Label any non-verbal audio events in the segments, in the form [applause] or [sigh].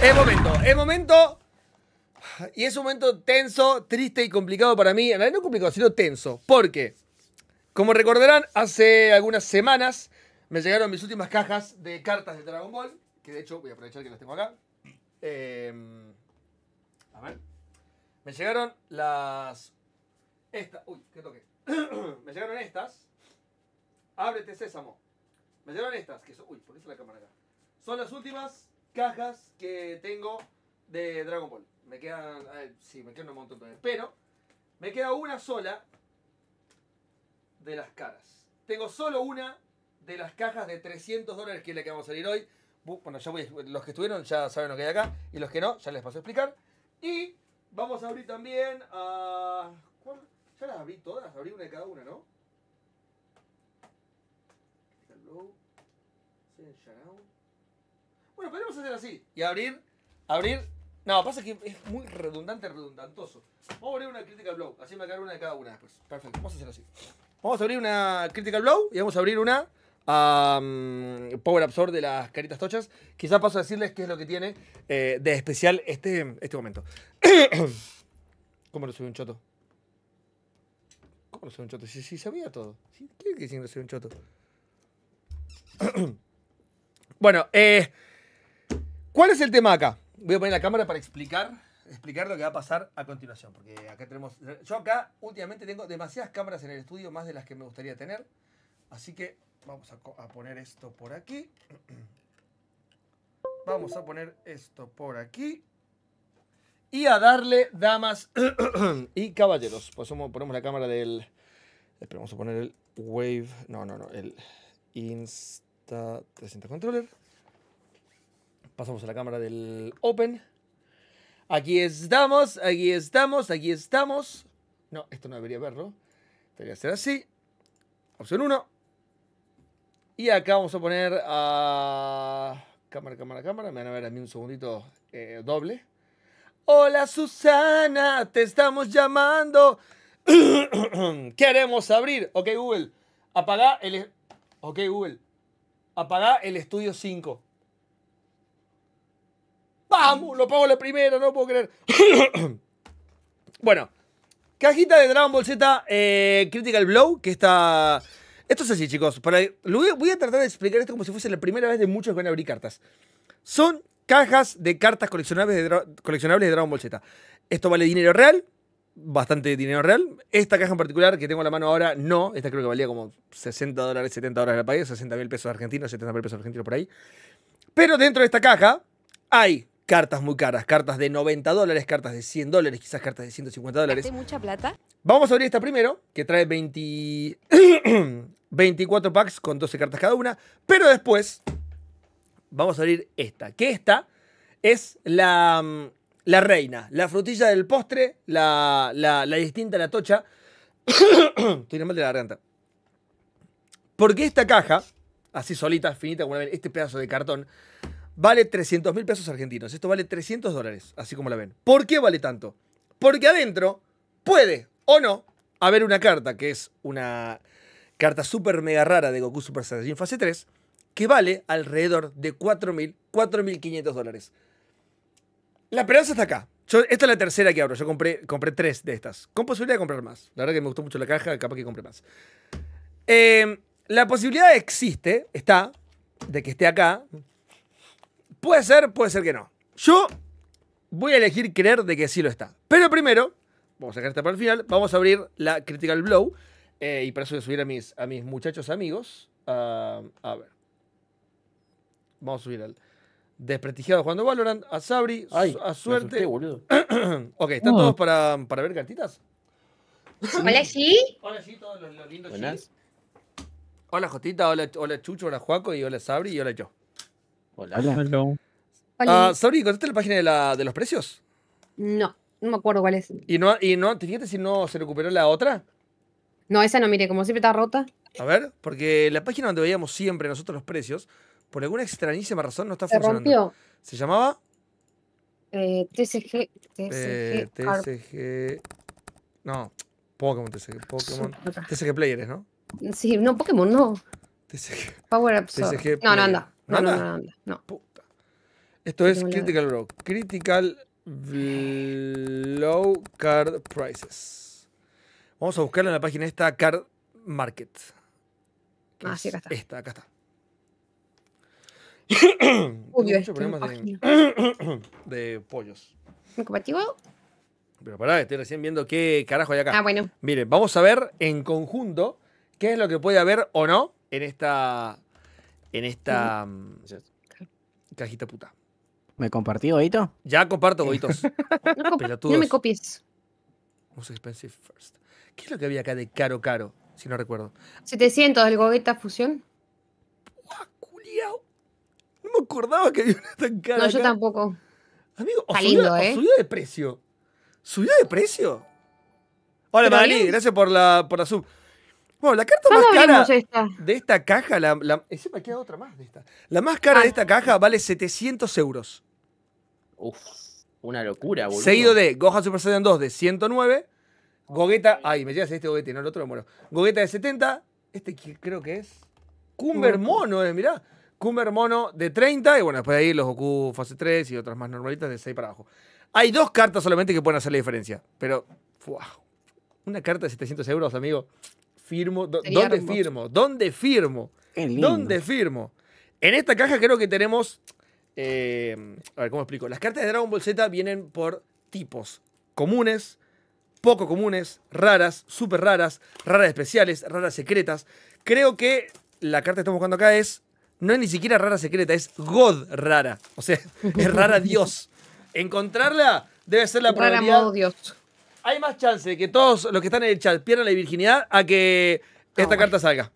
Es momento, es momento. Y es un momento tenso, triste y complicado para mí. En realidad no complicado, sino tenso. Porque, como recordarán, hace algunas semanas me llegaron mis últimas cajas de cartas de Dragon Ball. Que de hecho voy a aprovechar que las tengo acá. Em, a ver. Me llegaron las. Estas. Uy, que toqué. [clears throat] me llegaron estas. Ábrete sésamo. Me llegaron estas. Que son, uy, ¿por qué está la cámara acá? Son las últimas cajas que tengo de Dragon Ball. Me quedan. sí, me quedan un montón de... Pero me queda una sola de las caras. Tengo solo una de las cajas de 300 dólares que es la que vamos a salir hoy. Bueno, ya voy, los que estuvieron ya saben lo que hay acá y los que no, ya les paso a explicar. Y vamos a abrir también a... ¿Ya las abrí todas? Abrí una de cada una, ¿no? Hello. Bueno, podemos hacer así. Y abrir, abrir. No, pasa que es muy redundante, redundantoso. Vamos a abrir una Critical Blow. Así me caer una de cada una después. Perfecto, vamos a hacer así. Vamos a abrir una Critical Blow y vamos a abrir una Power Absorb de las caritas tochas. Quizás paso a decirles qué es lo que tiene eh, de especial este, este momento. [coughs] ¿Cómo lo soy un choto? ¿Cómo lo soy un choto? Si, sí sabía todo. ¿Qué es que no soy un choto? [coughs] bueno, eh. ¿Cuál es el tema acá? Voy a poner la cámara para explicar, explicar lo que va a pasar a continuación. Porque acá tenemos. Yo acá últimamente tengo demasiadas cámaras en el estudio, más de las que me gustaría tener. Así que vamos a, poner esto por aquí. [clears throat] Vamos a poner esto por aquí. Y a darle, damas [clears throat] y caballeros. Pues somos, ponemos la cámara del. Esperamos a poner el Wave. No, no, no. El Insta 300 Controller. Pasamos a la cámara del Open. Aquí estamos, aquí estamos, aquí estamos. No, esto no debería verlo. Debería ser así. Opción 1. Y acá vamos a poner a... Cámara, cámara, cámara. Me van a ver a mí un segundito eh, doble. Hola Susana, te estamos llamando. [clears throat] Queremos abrir. Ok Google, apaga el... E-, ok Google, apaga el estudio 5. Vamos, lo pago la primera, no puedo creer. [coughs] bueno, cajita de Dragon Ball Z eh, Critical Blow, que está... Esto es así, chicos. Para... Voy a tratar de explicar esto como si fuese la primera vez de muchos que van a abrir cartas. Son cajas de cartas coleccionables de, coleccionables de Dragon Ball Z. Esto vale dinero real, bastante dinero real. Esta caja en particular que tengo en la mano ahora, no. Esta creo que valía como 60 dólares, 70 dólares la país, 60 mil pesos argentinos, 70 mil pesos argentinos por ahí. Pero dentro de esta caja hay cartas muy caras, cartas de 90 dólares, cartas de 100 dólares, quizás cartas de 150 dólares. mucha plata? Vamos a abrir esta primero, que trae 20... 24 [coughs] packs con 12 cartas cada una, pero después vamos a abrir esta, que esta es la, mm, reina, la frutilla del postre, la, la, distinta, la tocha. [coughs] Estoy mal de la garganta. Porque esta caja, así solita, finita, como este pedazo de cartón, vale 300 mil pesos argentinos. Esto vale 300 dólares, así como la ven. ¿Por qué vale tanto? Porque adentro puede o no haber una carta, que es una carta súper mega rara de Goku Super Saiyajin Fase 3, que vale alrededor de 4.000, 4.500 dólares. La esperanza está acá. esta es la tercera que abro. Yo compré, compré tres de estas. Con posibilidad de comprar más. La verdad que me gustó mucho la caja, capaz que compré más. Em, la posibilidad existe, está, de que esté acá, Puede ser, puede ser que no. Yo voy a elegir creer de que sí lo está. Pero primero, vamos a dejar esta para el final, vamos a abrir la Critical Blow. Eh, y para eso voy a subir a mis, a mis muchachos amigos. Ah, a ver. Vamos a subir al desprestigiado de Valorant, a Sabri, a suerte. [clears throat] ok, ¿están todos para, ver cartitas? Hola, sí. Hola, sí, todos los, lindos. Hola, Jotita, hola, hola Chucho, hola Juaco y hola Sabri y hola yo. Hola. Hola. Ah, Sabri, ¿contaste la página de, la, de los precios? No, no me acuerdo cuál es. ¿Y no, y no te fijaste si no se recuperó la otra? No, esa no, mire, como siempre está rota. A ver, porque la página donde veíamos siempre nosotros los precios, por alguna extrañísima razón no está se funcionando. Rompió. ¿Se llamaba? Eh, TCG. TCG. Eh, no, Pokémon TCG. Pokémon. TCG Players, ¿no? Sí, no, Pokémon no. TCG. Power Ups. no, no anda. ¿Nada? No, no, no, Puta. Esto es Critical low. Critical low Card Prices. Vamos a buscarlo en la página esta, Card Market. Ah, sí, acá está. Esta, acá está. [coughs] Uy, [coughs] muchos problemas [coughs] de, pollos. ¿Me compartido? Pero pará, estoy recién viendo qué carajo hay acá. Ah, bueno. Mire, vamos a ver en conjunto qué es lo que puede haber o no en esta en esta mm, cajita puta. ¿Me compartí, Goito? Ya comparto, Goitos. [laughs] no, no me copies. Most expensive first. ¿Qué es lo que había acá de caro, caro? Si no recuerdo. 700 del Gogeta Fusión. ¡Guau, No me acordaba que había una tan cara. No, yo tampoco. Amigo, o lindo, ¿eh? subió de precio. ¿Subió de precio? Hola, Magali, gracias por la, por la sub. Bueno, la carta más cara de esta caja, la, más cara de ah. esta caja vale 700 euros. Uf, una locura, boludo. Seguido de Gohan Super Saiyan 2 de 109, Gogeta, ay, me llegas este Gogeta, no el otro mono. Gogeta de 70, este creo que es Cumber Mono, eh, mirá. Cumber Mono de 30, y bueno, después de ahí los Goku fase 3 y otras más normalitas de 6 para abajo. Hay dos cartas solamente que pueden hacer la diferencia, pero, wow, una carta de 700 euros, amigo firmo? ¿Dónde firmo? ¿Dónde firmo? ¿Dónde firmo? En esta caja creo que tenemos. Eh, a ver, ¿cómo explico? Las cartas de Dragon Ball Z vienen por tipos: comunes, poco comunes, raras, súper raras, raras especiales, raras secretas. Creo que la carta que estamos buscando acá es. No es ni siquiera rara secreta, es God rara. O sea, [laughs] es rara Dios. Encontrarla debe ser la rara probabilidad. Dios hay más chance de que todos los que están en el chat pierdan la virginidad a que esta carta salga.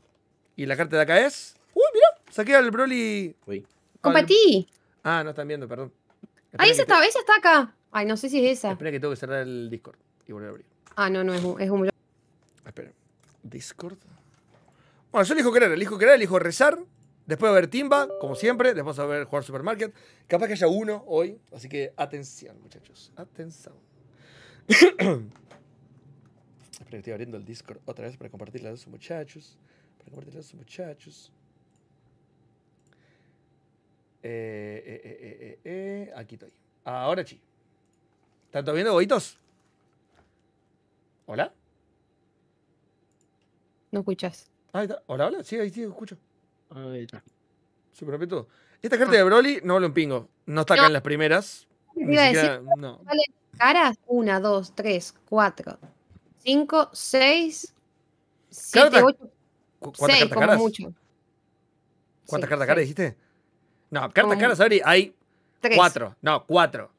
Y la carta de acá es. Uy, mira, saqué al Broly. Uy. Compatí. Ah, no están viendo, perdón. Ahí esa está, esa está acá. Ay, no sé si es esa. Espera que tengo que cerrar el Discord y volver a abrir. Ah, no, no, es un. Es Espera. Discord. Bueno, yo elijo creer, elijo creer, elijo rezar. Después va a ver Timba, como siempre. Después va a ver jugar Supermarket. Capaz que haya uno hoy. Así que atención, muchachos. Atención que estoy abriendo el Discord otra vez para compartirla a sus muchachos. Para compartirla a sus muchachos. Eh eh eh, eh, eh, eh, aquí estoy. Ahora sí. ¿Están viendo, boitos? ¿Hola? No escuchas. Ah, ahí está. Hola, hola. Sí, ahí sí, escucho. Ahí está. Súper Esta gente ah. de Broly no un pingo No está acá en las primeras. Ni siquiera, no. Vale caras. Una, dos, tres, cuatro, cinco, seis, siete, ocho. ¿Cuántas cartas como caras? Mucho. ¿Cuántas cartas caras dijiste? No, cartas caras, ver, hay cuatro. No, cuatro.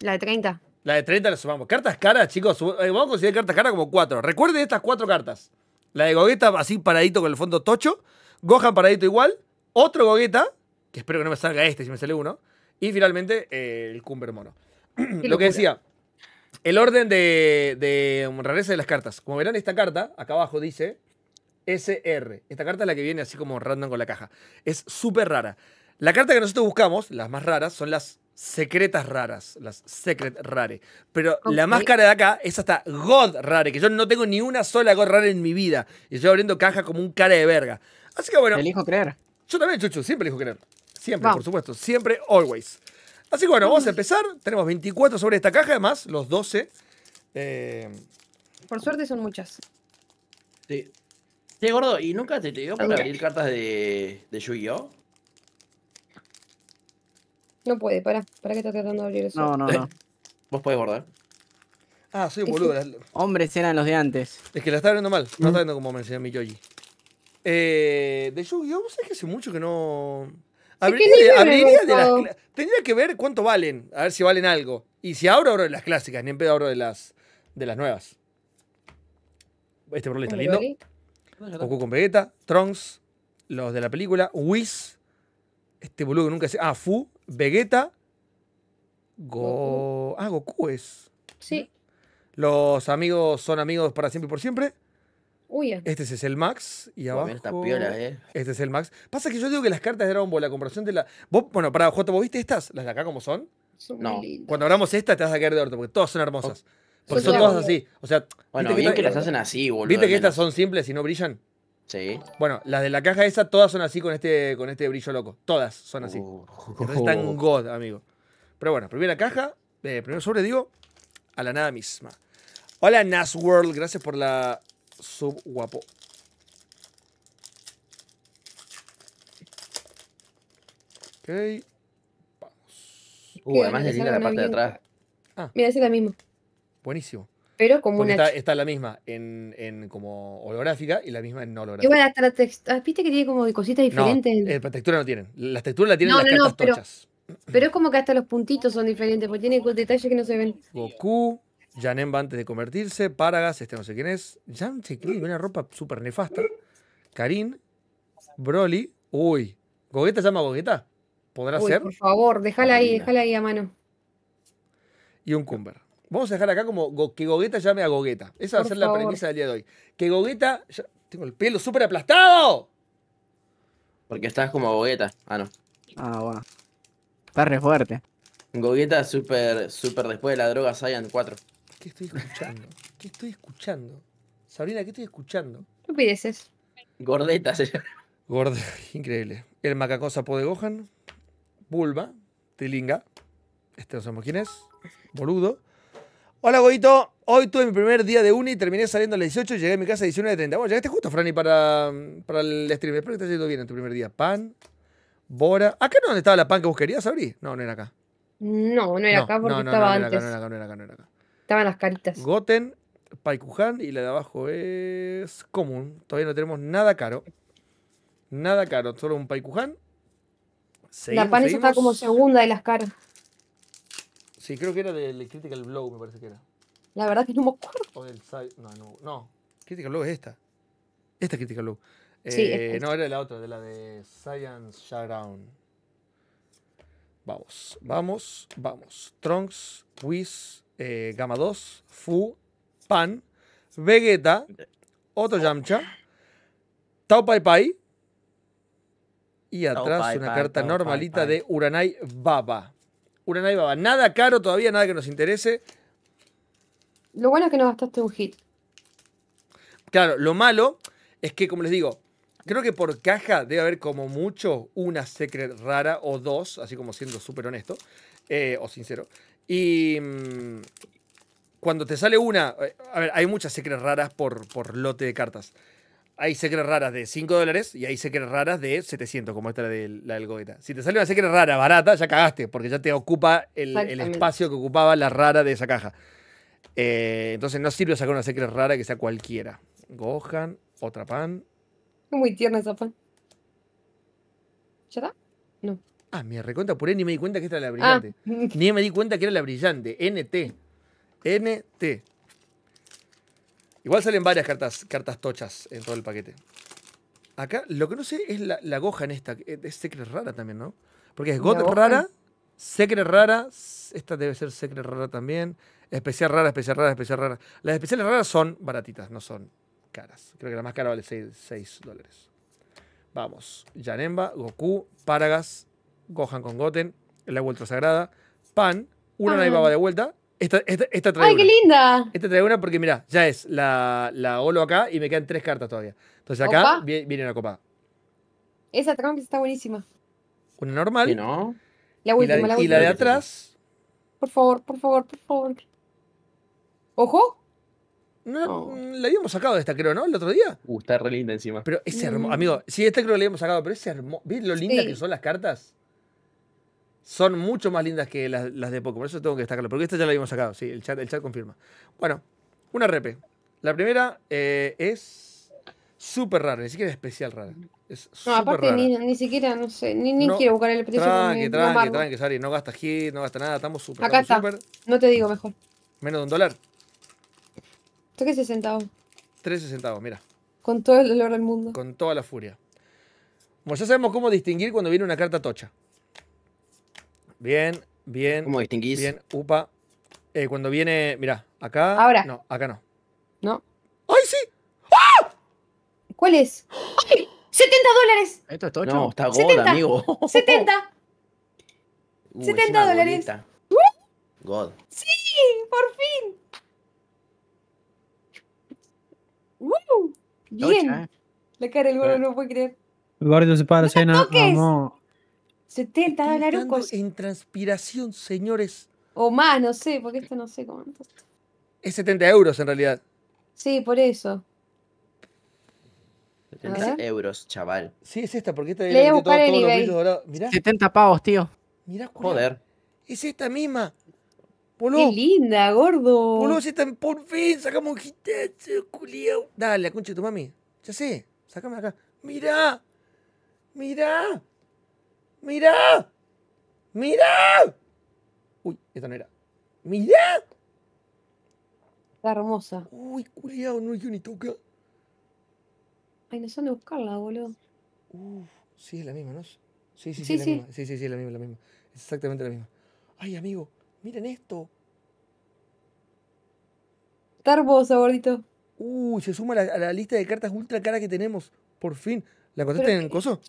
La de 30. La de 30 la sumamos. Cartas caras, chicos. Eh, vamos a considerar cartas caras como cuatro. Recuerden estas cuatro cartas. La de Gogueta así paradito con el fondo tocho. Gohan paradito igual. Otro Gogueta, que espero que no me salga este si me sale uno. Y finalmente eh, el Cumber Mono. [clears throat] lo que decía, el orden de, de um, rareza de las cartas. Como verán, esta carta, acá abajo dice SR. Esta carta es la que viene así como random con la caja. Es súper rara. La carta que nosotros buscamos, las más raras, son las secretas raras, las secret rare. Pero la más cara de acá es hasta God rare, que yo no tengo ni una sola God rare en mi vida. Y estoy abriendo caja como un cara de verga. Así que bueno. Elijo creer. Yo también, Chuchu, siempre elijo creer. Siempre, por supuesto. Siempre, always. Así que bueno, vamos a empezar. Tenemos 24 sobre esta caja, además, los 12. Eh, Por suerte son muchas. Sí. Sí, gordo, ¿y nunca te, te dio para abrir cartas de, de Yu-Gi-Oh? No puede, pará. ¿Para qué estás tratando de abrir eso? No, no, no. [laughs] Vos podés guardar. Ah, soy un boludo. Hombres eran los de antes. Es que la está abriendo mal. No mm. está abriendo como me enseñó mi Yoji. Eh, de Yu-Gi-Oh, vos sabés que hace mucho que no habría eh, tendría que ver cuánto valen, a ver si valen algo. Y si abro, abro de las clásicas, ni en pedo abro de las, de las nuevas. Este problema está lindo. Goku con Vegeta, Trunks, los de la película, Whis, este boludo nunca se. Ah, Fu, Vegeta, Go. Goku. Ah, Goku es. Sí. Los amigos son amigos para siempre y por siempre. Este es el Max y abajo. Eh. Este es el Max. Pasa que yo digo que las cartas de Dragon Ball, la comparación de la. ¿Vos, bueno, para J, ¿vos viste estas? ¿Las de acá como son? Cuando abramos estas te vas a caer de orto, porque todas son hermosas. Porque son todas así. O sea, bueno, bien que, las hacen así, boludo. ¿Viste que estas son simples y no brillan? Sí. Bueno, las de la caja esa todas son así con este, con este brillo loco. Todas son así. Oh. están [laughs] god, amigo. Pero bueno, primera caja, Primero eh, primer sobre, digo, a la nada misma. Hola, Nasworld, gracias por la sub guapo. Ok. Vamos. Uh, además de la parte de atrás. Ah. Mira, es la misma. Buenísimo. Pero como una. Está, la misma en, en, como holográfica y la misma en no holográfica. Igual hasta la textura. Ah, ¿Viste que tiene como cositas diferentes? No, eh, la textura no tienen. Las texturas la tienen las cartas tochas. Pero es como que hasta los puntitos son diferentes, porque tiene detalles que no se ven. Goku. Janemba antes de convertirse, Paragas, este no sé quién es, Jan Chekli, una ropa súper nefasta, Karin, Broly, uy, ¿Gogueta llama Gogueta? ¿Podrá uy, ser? Por favor, déjala ahí, déjala ahí a mano. Y un Cumber. Vamos a dejar acá como que Gogueta llame a Gogueta. Esa va a ser la premisa del día de hoy. Que Gogueta. tengo el pelo súper aplastado. Porque estás como Gogueta. Ah, no. Ah, va. Está re fuerte. Gogueta super, súper después de la droga Saiyan 4. ¿Qué estoy escuchando? ¿Qué estoy escuchando? Sabrina, ¿qué estoy escuchando? Estupideces. Gordeta señor. llama. Gorda, increíble. El sapo de Gohan. Bulma. Tilinga. Este no sabemos quién es. Boludo. Hola, Goito. Hoy tuve mi primer día de uni, terminé saliendo a las 18, llegué a mi casa a las 19.30. Bueno, llegaste justo, Franny, para, para el stream. Espero que te haya ido bien en tu primer día. Pan, Bora. ¿Acá no ¿Dónde estaba la pan que vos querías, Sabri? No, no era acá. No, no era acá porque estaba antes. Acá, no era acá, no era acá, no era acá. Estaban las caritas. Goten, Paikuhan y la de abajo es común. Todavía no tenemos nada caro. Nada caro, solo un Paikuhan. la Panesa está como segunda de las caras. Sí, creo que era del Critical Blow, me parece que era. La verdad que no me acuerdo. del No, no, Critical Blow es esta. Esta Critical Blow. Sí, eh, no, era de la otra, de la de Science Shutdown Vamos, vamos, vamos. Trunks, Whis, eh, Gama 2, Fu, Pan, Vegeta, Otro Yamcha, Tau Pai Pai. Y atrás una carta normalita de Uranai Baba. Uranai Baba. Nada caro todavía, nada que nos interese. Lo bueno es que no gastaste un hit. Claro, lo malo es que, como les digo, creo que por caja debe haber como mucho una secret rara o dos, así como siendo súper honesto eh, o sincero. Y mm, cuando te sale una, eh, a ver, hay muchas secretas raras por, por lote de cartas. Hay secretas raras de 5 dólares y hay secretas raras de 700, como esta de, la del Goeta. Si te sale una secreta rara barata, ya cagaste, porque ya te ocupa el, espacio que ocupaba la rara de esa caja. Eh, entonces no sirve sacar una secret rara que sea cualquiera. Gohan, otra pan. Muy tierna esa pan. ¿Ya está? No. Ah, me Por puré, ni me di cuenta que esta era la ah. brillante. Ni me di cuenta que era la brillante. NT. NT. Igual salen varias cartas, cartas tochas en todo el paquete. Acá, lo que no sé es la, goja en esta. Eh, es Secret rara también, ¿no? Porque es God rara, Secret rara, esta debe ser Secret rara también. Especial rara, especial rara, especial rara. Las especiales raras son baratitas, no son caras. Creo que la más cara vale 6, dólares. Vamos. Yanemba, Goku, Paragas, Gohan con Goten, la vuelta sagrada, Pan, una y baba de vuelta. Esta, esta, esta ¡Ay, qué linda! Esta trae una porque, mira ya es la, la acá y me quedan tres cartas todavía. Entonces acá viene, la copa. Esa que está buenísima. Una normal. ¿no? La y la, de atrás. Por favor, por favor, por favor. ¡Ojo! No, mm, La habíamos sacado de esta, creo, ¿no? El otro día. Uh, está re linda encima. Pero es hermoso. Mm. Amigo, sí, esta creo que la habíamos sacado, pero es hermosa ¿Ves lo linda que son las cartas? son mucho más lindas que las, de Poco. Por eso tengo que destacarlo. Porque esta ya la habíamos sacado. Sí, el chat, confirma. Bueno, una repe. La primera eh, es súper rara, ni siquiera es especial rara. Es no, aparte Ni, siquiera, no sé, ni, ni quiero buscar el precio. Tranqui, tranqui, tranqui, Sari. No gasta hit, no gasta nada. Estamos súper. Acá está. No te digo mejor. Menos de un dólar. ¿Tú qué centavos? 13 centavos, mira. Con todo el dolor del mundo. Con toda la furia. Bueno, ya sabemos cómo distinguir cuando viene una carta tocha. Bien, bien. ¿Cómo distinguís? Bien, upa. Eh, cuando viene, mirá, acá. Ahora. No, acá no. No. ¡Ay, sí! ¡Ah! ¿Cuál es? ¡Ay! ¡70 dólares! Esto es 8. No, está gordo, amigo. ¡70! [laughs] 70 uh, dólares. ¡Uh! God. ¡Sí! ¡Por fin! Uh, bien. Eh. La cara del gordo eh. no puede creer. El gordo se para, cena. No, 70 dólares. En transpiración, señores. O más, no sé, porque esto no sé cuánto. Es 70 euros en realidad. Sí, por eso. 70 euros, chaval. Sí, es esta, porque esta de todo, todos los Mirá. 70 pavos, tío. Mirá, cuánto. Joder. Es esta misma. Qué linda, gordo. Polo, si está por fin, sacamos un hitazo, culiao. Dale, concha tu mami. Ya sé, sacame acá. Mirá. Mirá. ¡Mirá! ¡Mirá! Uy, esta no era. ¡Mirá! Está hermosa. Uy, cuidado. no hay que ni toca. Ay, no sé dónde buscarla, boludo. Uf, sí, es la misma, ¿no? Sí, sí, sí, sí, es la sí. misma. Sí, sí, sí, es la misma, la misma. Es exactamente la misma. Ay, amigo, miren esto. Está hermosa, gordito. Uy, se suma a la, lista de cartas ultra cara que tenemos. Por fin. ¿La contaste en el coso?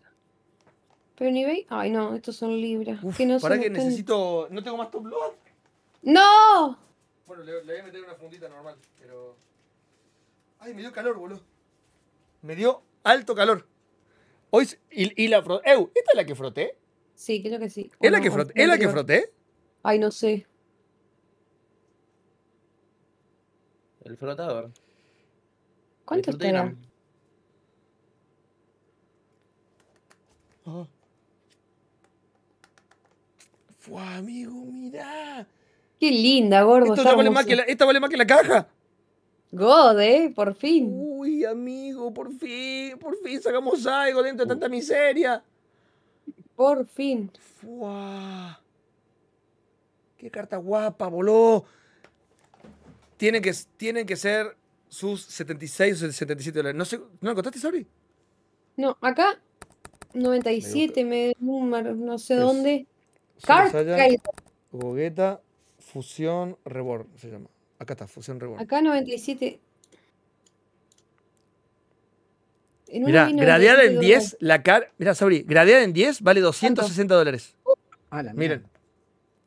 Pero ni veis? Ay, no, estos son libras. que no para que necesito. No tengo más top load. ¡No! Bueno, le, voy a meter una fundita normal, pero. Ay, me dio calor, boludo. Me dio alto calor. Hoy. Y, y la froté. ¡Ew! ¿Esta es la que froté? Sí, creo que sí. ¿Es, la, que froté? ¿Es la que froté? Ay, no sé. El frotador. ¿Cuánto tenemos? Oh. Ah. ¡Fua, amigo, mirá! ¡Qué linda, gordo! esta vale más que la caja. God, eh, por fin. Uy, amigo, por fin, por fin sacamos algo dentro de tanta miseria. Por fin. ¡Fua! ¡Qué carta guapa, voló! Tienen que, tienen que ser sus 76 o 77 dólares. No sé, la contaste, No, acá 97, me, me no sé dónde. Card Fusión Reborn se llama. Acá está, Fusión Reborn. Acá 97. Mira, gradeada en 10, la car. Mira, Sabri, gradeada en 10 vale 260 dólares. Miren.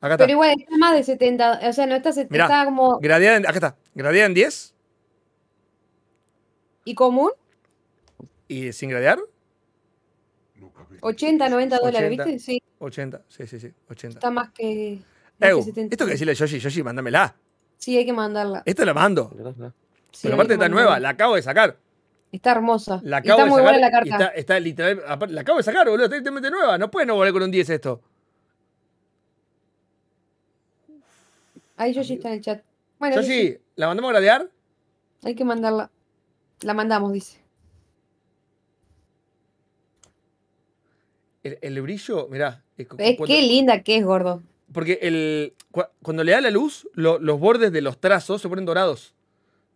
Acá está. Pero igual está más de 70. O sea, no está, como. Gradeada en, acá está. Gradeada en 10. ¿Y común? ¿Y sin gradear? 80, 90 dólares, ¿viste? Sí. 80, sí, sí, sí, Está más que. 70. Esto que decirle a Yoshi, Yoshi, mándamela. Sí, hay que mandarla. Esta la mando. Pero aparte está nueva, la acabo de sacar. Está hermosa. está muy buena la carta. Está, La acabo de sacar, boludo. Está literalmente nueva. No puede no volver con un 10 esto. Ahí Yoshi está en el chat. Yoshi, ¿la mandamos a gradear? Hay que mandarla. La mandamos, dice. El, brillo, mirá. Eh, es, qué linda que es, gordo. Porque el, cuando le da la luz, los bordes de los trazos se ponen dorados.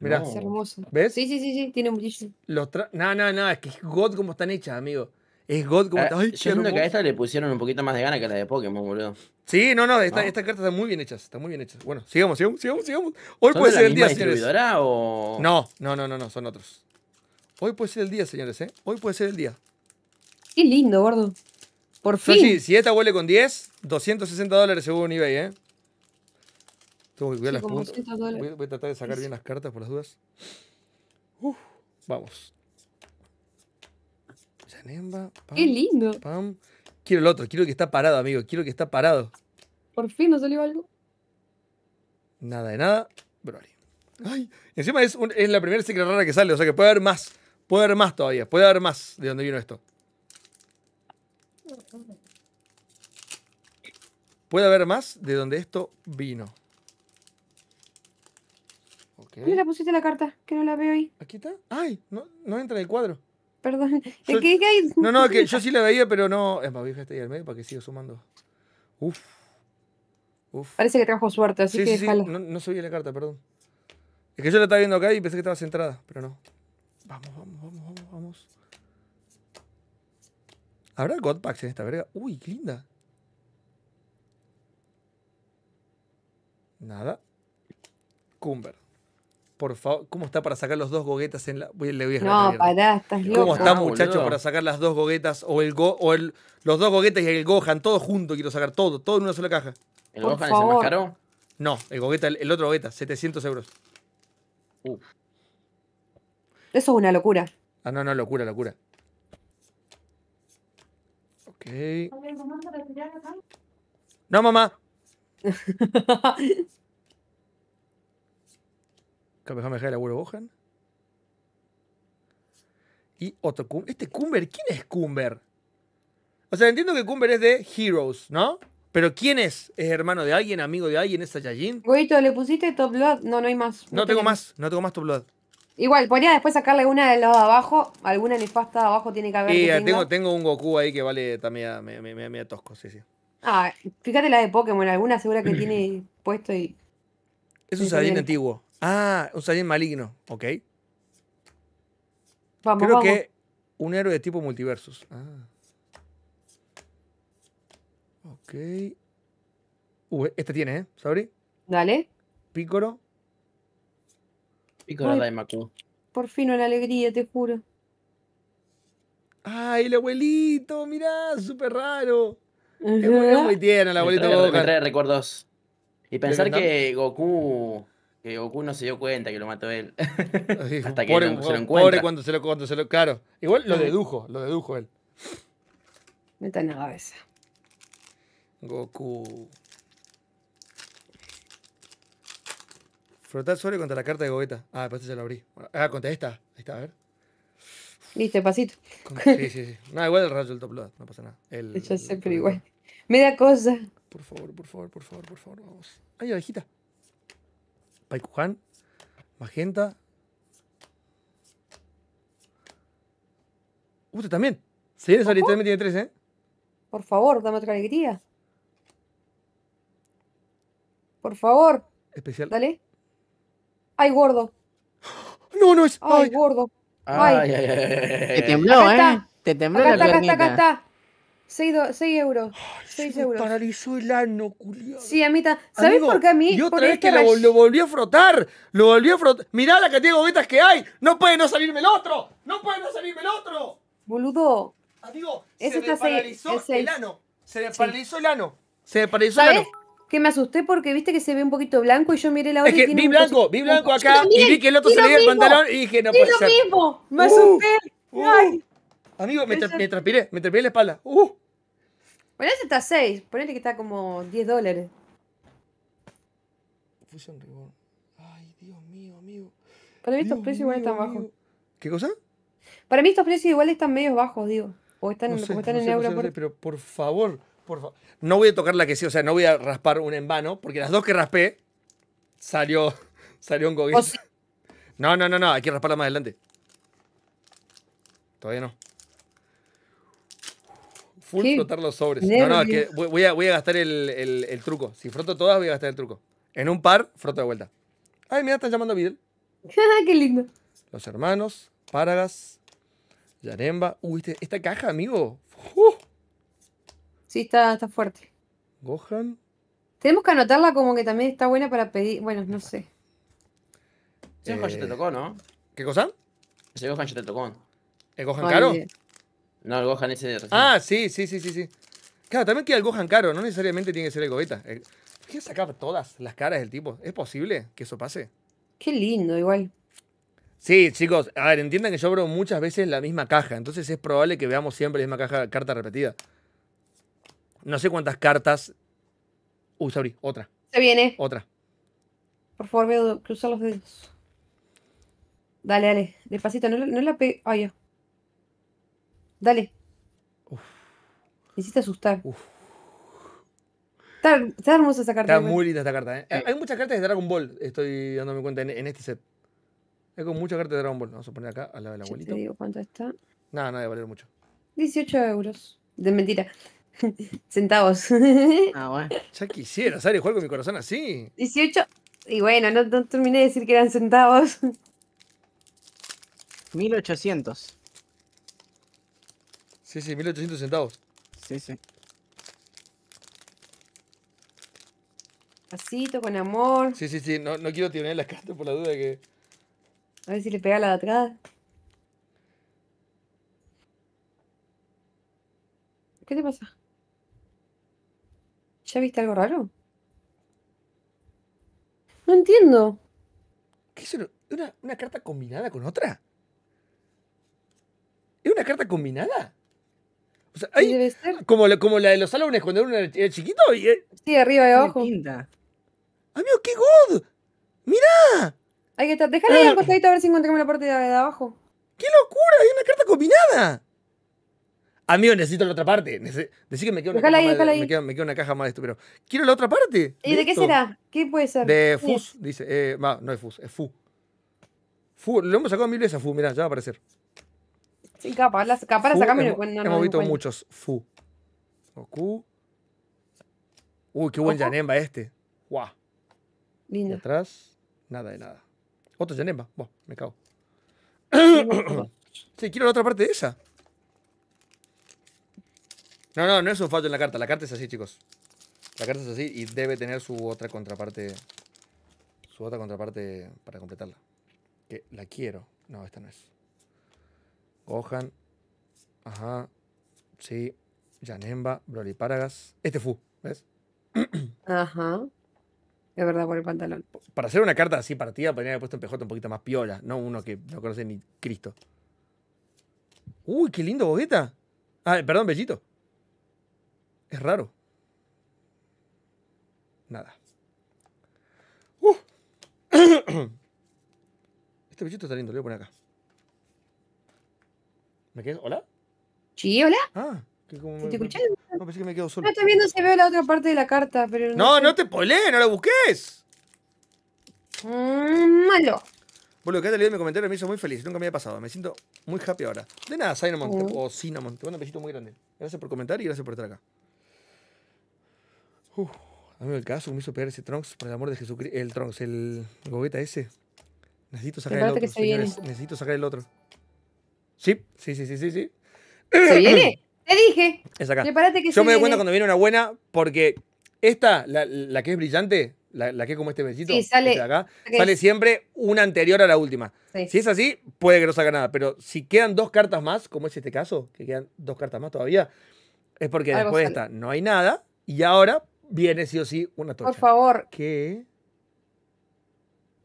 Mirá. Es hermoso. ¿Ves? Sí, sí, sí, sí, tiene un brillo. Los no, no, no, es que es God como están hechas, amigo. Es God como ah, están. Yo siento que a esta le pusieron un poquito más de gana que a la de Pokémon, boludo. Sí, no, no, esta, no. Ah. estas cartas están muy bien hechas, están muy bien hechas. Bueno, sigamos, sigamos, sigamos, sigamos. Hoy puede ser el día, señores. O... No, no, no, no, no, son otros. Hoy puede ser el día, señores, ¿eh? Hoy puede ser el día. Qué lindo, gordo. Por fin. si esta huele con 10, 260 dólares según eBay, ¿eh? Tengo las Voy, a tratar de sacar bien las cartas por las dudas. vamos. Qué lindo. Quiero el otro, quiero que está parado, amigo. Quiero que está parado. Por fin nos salió algo. Nada de nada, Broly. encima es, la primera secret rara que sale, o sea que puede haber más. Puede haber más todavía, puede haber más de donde vino esto. Puede haber más de donde esto vino. Okay. ¿Dónde la pusiste la carta? Que no la veo ahí. ¿Aquí está? ¡Ay! No, no entra en el cuadro. Perdón. Es hay? No, no, que yo sí la veía, pero no. Es más, está ahí al medio para que siga sumando. Uf. Uf. Parece que trajo suerte, así que sí, No, no se veía la carta, perdón. Es que yo la estaba viendo acá y pensé que estaba centrada, pero no. Vamos, vamos. ¿Habrá Godpacks en esta verga? Uy, qué linda. Nada. Cumber. Por favor, ¿cómo está para sacar los dos goguetas en la. no, pará, estás loco. ¿Cómo está, muchacho, para sacar las dos goguetas o el go, el, los dos goguetas y el Gohan, todos junto, quiero sacar todo, todo en una sola caja. ¿El Gohan se No, el gogueta, el, otro gogueta, 700 euros. Uf. Eso es una locura. Ah, no, no, locura, locura. No, mamá. [laughs] Kamehameha el abuelo Y otro Este Cumber? ¿quién es Cumber? O sea, entiendo que Cumber es de Heroes, ¿no? Pero ¿quién es? ¿Es hermano de alguien, amigo de alguien? ¿Es Saiyajin? Güey, ¿le pusiste Top Blood? No, no hay más. No, no tengo más, no tengo más Top Blood. Igual, podría después sacarle una de los de abajo. Alguna nefasta de abajo tiene que haber. Y eh, tengo, tengo un Goku ahí que vale también me, me, tosco, sí, sí. Ah, fíjate la de Pokémon, alguna segura que tiene [clears throat] puesto y. Es un Saiyajin antiguo. Ah, un Saiyajin maligno, ok. Creo que un héroe de tipo multiversus. Ah. Ok. Esta uh, este tiene, ¿eh? ¿Sabri? Dale. Pícoro la de Macu. Por fin una alegría, te juro. ¡Ay, el abuelito! Mirá, súper raro. Es muy, tierno el abuelito me recuerdos. Y pensar que Goku que Goku no se dio cuenta que lo mató él. [laughs] Hasta que se lo encuentra. Pobre cuando se lo, cuando se lo. Claro. Igual lo dedujo, lo dedujo él. Meta en la cabeza. Goku. Frotar sobre contra la carta de gobeta. Ah, después ya la abrí. Ah, contra esta. Ahí está, a ver. Listo, pasito. Sí, sí, sí. No, igual el rayo del top load, no pasa nada. El, Yo sé, pero igual. Me da cosa. Por favor, por favor, por favor, por favor, vamos. Ay, abejita. Paikuhan. Magenta. Usted uh, también. Sí, ahorita también tiene tres, ¿eh? Por favor, dame otra alegría. Por favor. Especial. Dale. Ay, gordo. No, no es. Ay, gordo. Ay. ay, ay Te tembló, ¿eh? Te tembló acá está, Acá está, acá está. seis euros. Se euros. paralizó el ano, culiado. Sí, a mí está. ¿Sabés por qué a mí? Y otra vez este que lo, volvió a frotar. Lo volvió a frotar. Mirá la cantidad de bobetas que hay. No puede no salirme el otro. No puede no salirme el otro. Boludo. Amigo, se paralizó el ano. Se desparalizó paralizó el ano. Se desparalizó paralizó el ano que me asusté porque viste que se ve un poquito blanco y yo miré la hora es que vi blanco, vi blanco acá y vi que el otro se le el pantalón y dije, no puede lo mismo, me uh, asusté. Uh. Ay. Amigo, me, tra me, transpiré, me la espalda. Uh. Bueno, ese está 6, ponete que está como 10 dólares. Fusion Reborn. Ay, Dios mío, amigo. Para mí estos precios igual están bajos. ¿Qué cosa? Para mí estos precios igual están medio bajos, digo. O están, están en el euros. No por... Pero por favor. No voy a tocar la que sí, o sea, no voy a raspar una en vano, porque las dos que raspé salió, [laughs] salió un goguín No, no, no, no, hay que rasparla más adelante. Todavía no. Full frotar los sobres. No, no, voy a, gastar el, truco. Si froto todas, voy a gastar el truco. En un par, froto de vuelta. Ay, mira, están llamando a Videl. [laughs] ¡Qué lindo! Los hermanos, Paragas Yaremba. Uy, esta caja, amigo. Uh. Sí, está, fuerte. Gohan. Tenemos que anotarla como que también está buena para pedir. Bueno, no sé. Ese Gohan ya te eh, tocó, ¿no? ¿Qué cosa? Ese Gohan ya te tocó. ¿El Gohan caro? No, el Gohan ese de recién. Ah, sí, sí, sí, sí, sí. Claro, también queda el Gohan caro, no necesariamente tiene que ser el Gobeta. Eh, sacar todas las caras del tipo? ¿Es posible que eso pase? Qué lindo, igual. Sí, chicos, a ver, entiendan que yo abro muchas veces la misma caja, entonces es probable que veamos siempre la misma caja, carta repetida. No sé cuántas cartas. Uy, se Otra. Se viene. Otra. Por favor, veo cruzar los dedos. Dale, dale. Despacito, no, no la Ay, Oh, Dale. Uf. hiciste asustar. Uf. Está, hermosa esa carta. Está muy linda esta carta. ¿eh? ¿eh? Hay muchas cartas de Dragon Ball, estoy dándome cuenta, en, este set. Hay como muchas cartas de Dragon Ball. Vamos a poner acá al lado del abuelito. te digo cuánto está. Nada, no, nada no debe valer mucho. 18 euros. De mentira. [laughs] centavos. Ah, Ya quisiera, ¿sabes? Jugar con mi corazón así. 18. Y bueno, no, terminé de decir que eran centavos. 1800. Sí, sí, 1800 centavos. Sí, sí. Pasito, con amor. Sí, sí, sí. No, no quiero tirar las cartas por la duda que. A ver si le pega la de atrás. ¿Qué te pasa? ¿Ya viste algo raro? No entiendo. ¿Qué es una, una carta combinada con otra? ¿Es una carta combinada? O sea, hay, Como, la, de los álbumes cuando uno era chiquito. Y, eh, sí, arriba y abajo. Amigo, qué good! ¡Mirá! Hay que estar. Déjala ahí al ah. costadito a ver si encontramos la parte de, abajo. ¡Qué locura! ¡Es una carta combinada! Amigo, necesito la otra parte. Nece que me quedo, una, caja, más de esto, pero quiero la otra parte. ¿Y de, qué será? ¿Qué puede ser? De FUS, dice. Eh, no, es FUS, es FU. FU, lo hemos sacado mil veces a FU, mirá, ya va a aparecer. Sí, capa, las, capaz la hemos, no, hemos visto muchos FU. O Uy, qué buen Yanemba este. Guau. atrás, nada de nada. Otro Yanemba. Buah, me cago. [coughs] sí, quiero la otra parte de esa. No, no, no es un fallo en la carta. La carta es así, chicos. La carta es así y debe tener su otra contraparte. Su otra contraparte para completarla. Que la quiero. No, esta no es. Gohan. Ajá. Sí. Janemba. Broly Este Fu, ¿ves? [clears throat] Ajá. Es verdad, por el pantalón. Para hacer una carta así partida, podría haber puesto un pejota un poquito más piola, no uno que no conoce ni Cristo. Uy, qué lindo Bogueta. Ah, perdón, Bellito. Es raro. Nada. Uh. [coughs] Este bichito está lindo, lo voy a poner acá. ¿Me quedas? ¿Hola? Sí, hola. Ah, qué como. ¿Te me... No, pensé que me quedo solo. Ah, no, no se ve la otra parte de la carta, pero. No, no, te polé, no lo busques. Mm, malo. Bueno, lo que te leído en mi comentario me hizo muy feliz, nunca me había pasado. Me siento muy happy ahora. De nada, Cinnamon uh. o Cinnamon. Te mando un besito muy grande. Gracias por comentar y gracias por estar acá. Uf, dame el caso, me hizo pegar ese Trunks, por el amor de Jesucristo. El Trunks, el gogueta ese. Necesito sacar el otro, señores. Necesito sacar el otro. Sí, sí, sí, sí, sí. sí. ¿Se viene? [clears throat] Te dije. Es acá. Yo me doy cuenta cuando viene una buena, porque esta, la, la que es brillante, la, la, que es como este besito, sale, este sale siempre una anterior a la última. Si es así, puede que no salga nada. Pero si quedan dos cartas más, como es este caso, que quedan dos cartas más todavía, es porque después de esta no hay nada. Y ahora viene sí o sí una tocha. Por favor. ¿Qué?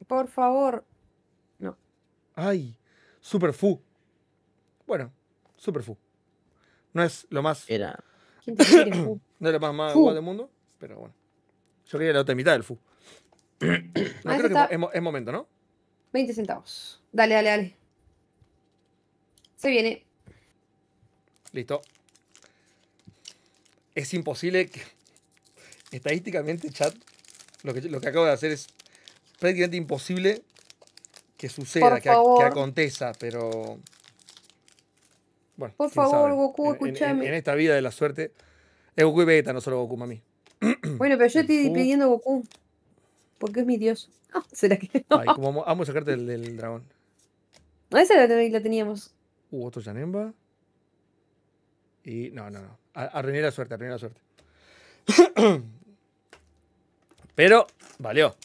Por favor. No. Ay, super fu. Bueno, super fu. No es lo más. Era. [coughs] no es lo más más del mundo, pero bueno. Yo quería la otra mitad del Fu. Ah, [coughs] no, creo que es, momento, ¿no? 20 centavos. Dale, dale, dale. Se viene. Listo. Es imposible que estadísticamente, chat, lo que, lo que acabo de hacer es prácticamente imposible que suceda, que, que, aconteza, pero. Bueno, Por favor, Goku, escúchame. En, esta vida de la suerte. Es Goku y Vegeta, no solo Goku, mami. [clears throat] Bueno, pero yo estoy pidiendo Goku. Porque es mi dios. [laughs] Ah, ¿Será que no? Ay, como sacarte del, del, dragón. No, esa la, teníamos. Uh, otro Yanemba. Y. No, no, no. Arruiné la suerte, arruiné la suerte. [clears throat] Pero valió.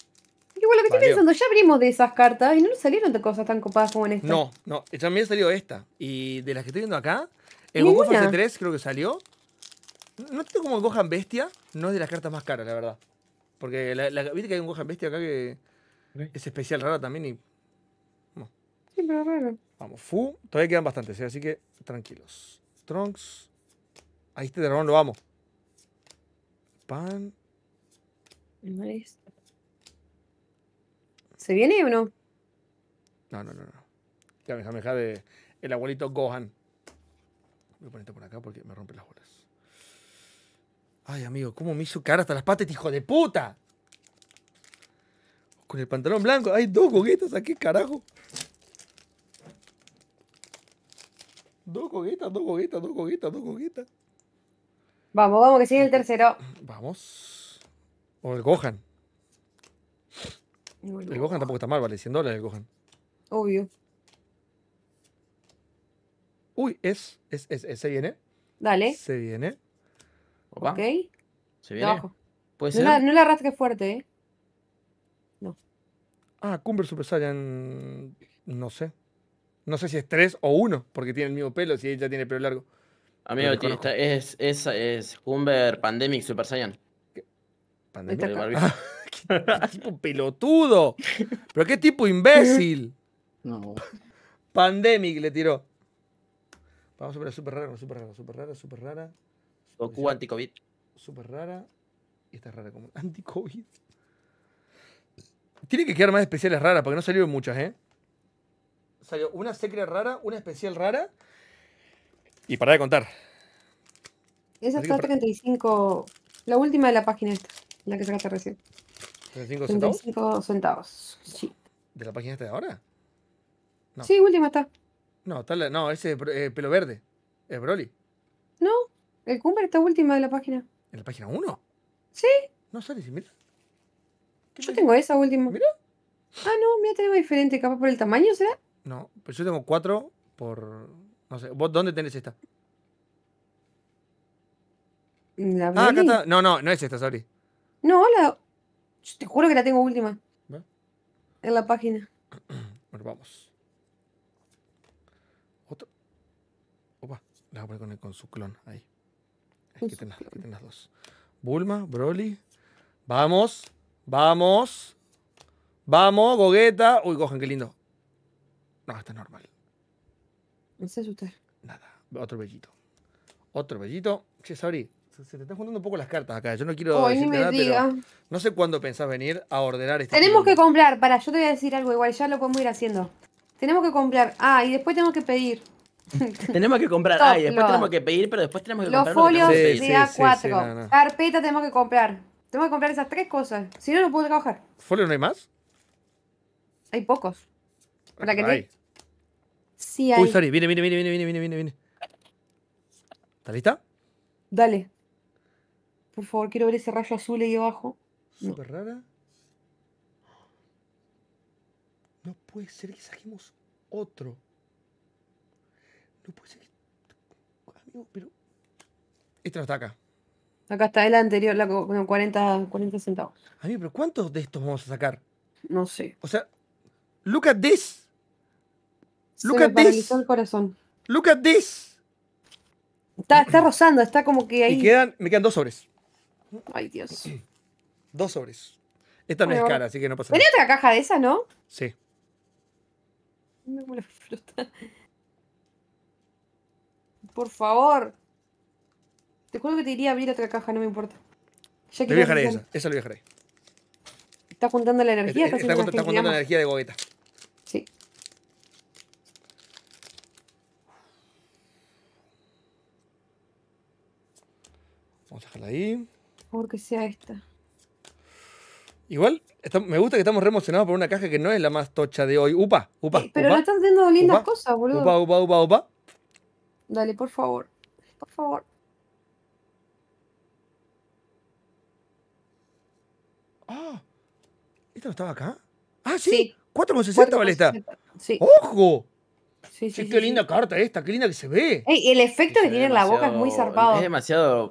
Igual lo que estoy pensando, ya abrimos de esas cartas y no nos salieron de cosas tan copadas como en esta. No, no, también salió esta. Y de las que estoy viendo acá, el Goku Fase 3 creo que salió. No es como Gohan Bestia, no es de las cartas más caras, la verdad. Porque viste que hay un Gohan Bestia acá que es especial rara también y. Sí, pero raro. Vamos, Fu, todavía quedan bastantes, ¿eh? así que tranquilos. Trunks. Ahí este dragón lo vamos Pan. ¿Se viene o no? No, no, no, no. Ya me deja de eh, el abuelito Gohan. Voy a ponerte por acá porque me rompe las bolas. Ay, amigo, ¿cómo me hizo cara hasta las patas, hijo de puta? Con el pantalón blanco. Hay dos coquetas aquí, carajo. Dos coquetas, dos joguitas, dos joguitas, dos coquetas Vamos, vamos, que sigue el tercero. Vamos. O el Gohan. el, Gohan. tampoco está mal, vale 100 dólares el Gohan. Obvio. Uy, es, es, es, es se viene. Dale. Se viene. Ok. Se viene. no, La, no fuerte, ¿eh? No. Ah, Cumber Super Saiyan. No sé. No sé si es 3 o 1, porque tiene el mismo pelo, si ella tiene pelo largo. Amigo, es, es, es Cumber Pandemic Super Saiyan. Pandemia [laughs] [laughs] tipo pelotudo? ¿Pero qué tipo imbécil? No. Pandemic le tiró. Vamos a ver, súper rara, súper rara, súper rara, super rara. Goku anti-COVID. Súper rara. Y esta es rara como anti-COVID. Tiene que quedar más especiales raras, porque no salieron muchas, ¿eh? Salió una secret rara, una especial rara. Y para de contar. Esa está 35. La última de la página esta la que sacaste recién. ¿35 centavos? 35 centavos, sí. ¿De la página esta de ahora? No. Sí, última está. No, tal, no ese eh, pelo verde. Es Broly. No, el Cumber está última de la página. ¿En la página 1? Sí. No si mira. Yo tengo esa última. Mira. Ah, no, mira, tenemos diferente. Capaz por el tamaño, ¿será? No, pero pues yo tengo cuatro por. No sé. ¿Vos dónde tenés esta? La ah, acá está. No, no, no es esta, sorry. No, la. Te juro que la tengo última. En la página. [clears throat] Bueno, vamos. Otro. Opa, la voy a poner con, con su clon ahí. Aquí tenés, dos. Bulma, Broly. Vamos, vamos. Vamos, Gogeta. Uy, cojan, qué lindo. No, está normal. No se asustar. Nada. Otro bellito. Otro bellito. Che, Sabri, se te están juntando un poco las cartas acá. Yo no quiero. decir nada, no sé cuándo pensás venir a ordenar este. Tenemos que comprar. Para, yo te voy a decir algo igual, ya lo podemos ir haciendo. Tenemos que comprar. Ah, y después tenemos que pedir. [laughs] tenemos que comprar. ah, y después tenemos que pedir, pero después tenemos que los comprar. los folios de A4. Carpeta tenemos que comprar. Tenemos que comprar esas tres cosas. Si no, no puedo trabajar. ¿Folios no hay más? Hay pocos. ¿Para ah, que Sí, hay. Uy, sorry. Viene, viene, viene, viene, viene, viene, viene. ¿Está lista? Dale. Por favor, quiero ver ese rayo azul ahí abajo. Súper rara. No puede ser que saquemos otro. No puede ser que. Amigo, pero. no está acá. Acá está el anterior, la con 40, 40 centavos. Amigo, pero ¿cuántos de estos vamos a sacar? No sé. O sea, look at this. Look at this. Look at this. Está, está rozando, está como que ahí. quedan, me quedan dos sobres. Ay, Dios. [clears throat] Dos sobres. Esta no es cara, así que no pasa nada. ¿Tenía otra caja de esa, no? Sí. me Por favor. Te juro que te iría a abrir otra caja, no me importa. Ya que voy a dejar esa, esa lo voy a dejar ahí. Está juntando la energía. Eh, está, juntando la energía de Gogeta. Sí. Vamos a dejarla ahí favor que sea esta. Igual, me gusta que estamos re emocionados por una caja que no es la más tocha de hoy. Upa, upa. Eh, pero no están haciendo lindas cosas, boludo. Upa, upa, upa, upa. Dale, por favor. Por favor. Ah, ¿esta no estaba acá? Ah, sí. 4,60 vale esta. Sí. ¡Ojo! Sí, sí, sí qué linda carta esta, qué linda que se ve. el efecto que, que tiene en la boca es muy zarpado. Es demasiado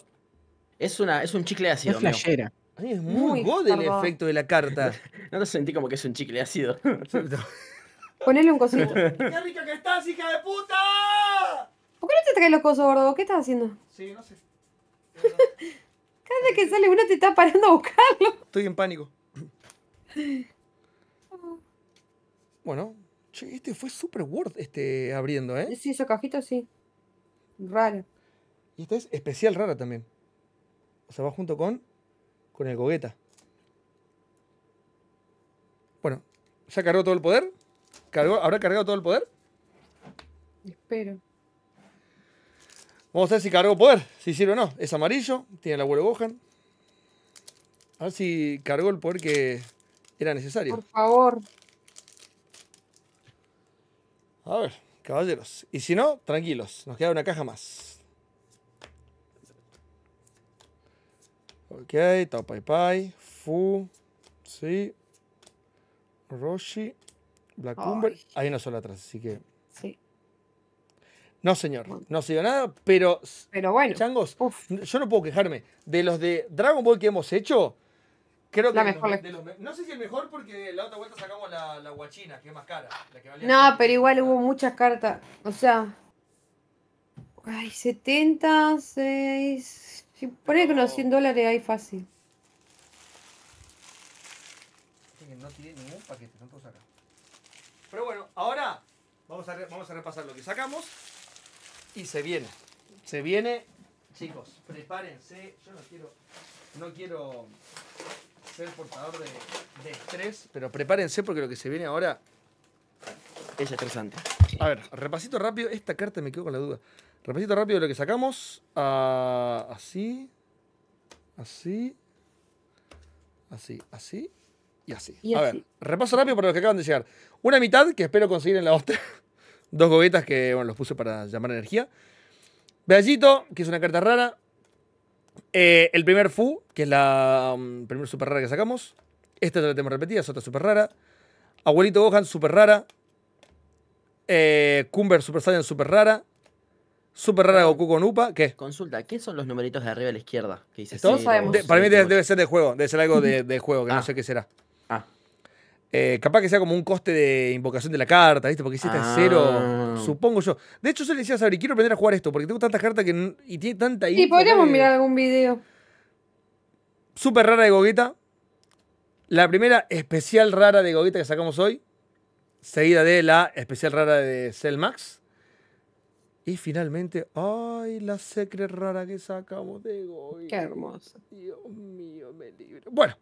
es, una, es un chicle ácido. Es flashera. Ay, es muy, god el efecto de la carta. [laughs] no te sentí como que es un chicle ácido. [laughs] Ponele un cosito. [laughs] ¡Qué rica que estás, hija de puta! ¿Por qué no te traes los cosos, gordo? ¿Qué estás haciendo? Sí, no sé. Cada vez que sale uno te está parando a buscarlo. Estoy en pánico. Bueno, este fue super Word este, abriendo, ¿eh? Sí, esa cajita sí. Rara. Y esta es especial rara también. O va junto con, con el Gogeta. Bueno, ¿ya cargó todo el poder? ¿Cargó, ¿Habrá cargado todo el poder? Espero. Vamos a ver si cargó poder, si sirve o no. Es amarillo, tiene el abuelo Gohan. A ver si cargó el poder que era necesario. Por favor. A ver, caballeros. Y si no, tranquilos, nos queda una caja más. Ok, Taupai Pai, Fu, sí, Roshi, Black Cumber. Hay una sola atrás, así que. Sí. No, señor, no se dio nada, pero. Pero bueno. Changos, yo no puedo quejarme. De los de Dragon Ball que hemos hecho, creo que. La mejor. no sé si el mejor, porque la otra vuelta sacamos la, la guachina, que es más cara. La que no, pero igual hubo muchas cartas. O sea. Ay, 76. Si pone 100 dólares ahí fácil. No tiene ningún paquete, todos Pero bueno, ahora vamos a, vamos a repasar lo que sacamos. Y se viene. Se viene. Chicos, prepárense. Yo no quiero. No quiero ser portador de, de estrés. Pero prepárense porque lo que se viene ahora. Es estresante. A ver, repasito rápido. Esta carta me quedo con la duda. Repasito rápido lo que sacamos. Ah, así, así, así, así y así. a ver, repaso rápido para los que acaban de llegar. Una mitad que espero conseguir en la otra. [laughs] Dos gobetas que, bueno, los puse para llamar energía. Bellito, que es una carta rara. Eh, el primer Fu, que es la um, primer super rara que sacamos. Esta ya la tenemos repetida, es otra super rara. Abuelito Gohan, super rara. Eh, Cumber Super Saiyan, super rara. Super rara Goku con UPA. ¿Qué? Consulta, ¿qué son los numeritos de arriba a la izquierda? Que dice sabemos. para mí debe, ser de juego, debe ser algo de, [laughs] juego, que no ah. sé qué será. Ah. Eh, capaz que sea como un coste de invocación de la carta, ¿viste? Porque hiciste ah. cero, supongo yo. De hecho, yo le decía a Sabri, quiero aprender a jugar esto, porque tengo tantas cartas que y tiene tanta Sí, podríamos mirar algún video. Súper rara de Gogueta. La primera especial rara de Gogueta que sacamos hoy, seguida de la especial rara de Cell Max. Y finalmente, ¡ay, la secre rara que sacamos de hoy! ¡Qué hermosa! Dios mío, me libro! Bueno,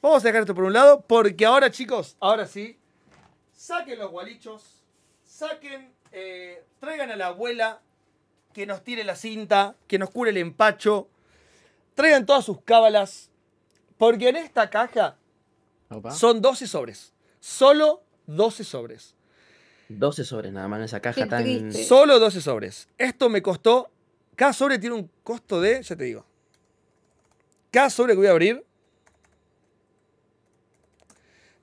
vamos a dejar esto por un lado, porque ahora, chicos, ahora sí, saquen los gualichos, saquen, eh, traigan a la abuela que nos tire la cinta, que nos cure el empacho, traigan todas sus cábalas, porque en esta caja son 12 sobres, solo 12 sobres. 12 sobres nada más en esa caja tan. Solo 12 sobres. Esto me costó. Cada sobre tiene un costo de. Ya te digo. Cada sobre que voy a abrir.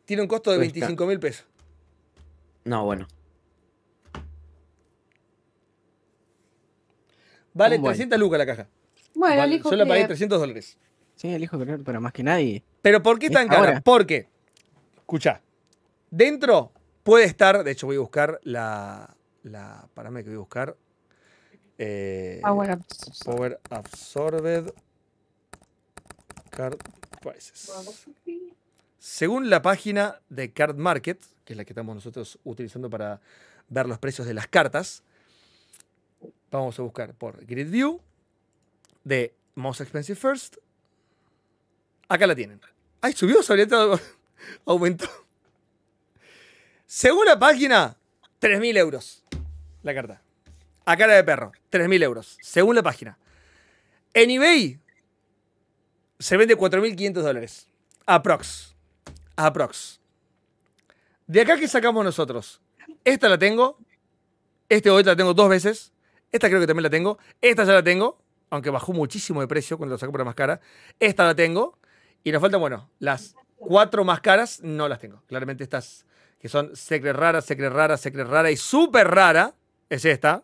Tiene un costo de 25 mil pesos. No, bueno. Vale 300 lucas la caja. Bueno, elijo yo pagué 300 dólares. Sí, elijo creer, pero más que nadie. ¿Pero por qué tan ¿Eh? cara? Porque, escucha dentro Puede estar, de hecho voy a buscar la, la parame que voy a buscar. Eh, power, absorbed. Card Prices. Según la página de Card Market, que es la que estamos nosotros utilizando para ver los precios de las cartas, vamos a buscar por Grid View de Most Expensive First. Acá la tienen. ¡Ay, subió! Se [laughs] aumentó. Según la página, 3.000 euros la carta. A cara de perro, 3.000 euros, según la página. En eBay se vende 4.500 dólares. Aprox. Aprox. De acá que sacamos nosotros. Esta la tengo. Este hoy la tengo dos veces. Esta creo que también la tengo. Esta ya la tengo. Aunque bajó muchísimo de precio cuando la saco por la más cara. Esta la tengo. Y nos faltan, bueno, las cuatro más caras no las tengo. Claramente estas que son Secret Rara, Secret Rara, Secret Rara y súper Rara, es esta.